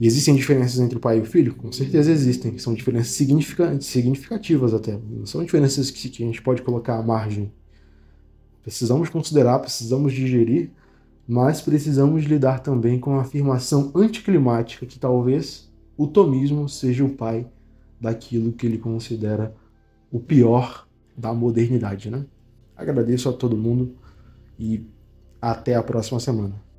E existem diferenças entre o pai e o filho? Com certeza existem. São diferenças significantes, significativas até. Não são diferenças que, que a gente pode colocar à margem. Precisamos considerar, precisamos digerir mas precisamos lidar também com a afirmação anticlimática que talvez o tomismo seja o pai daquilo que ele considera o pior da modernidade, né? Agradeço a todo mundo e até a próxima semana.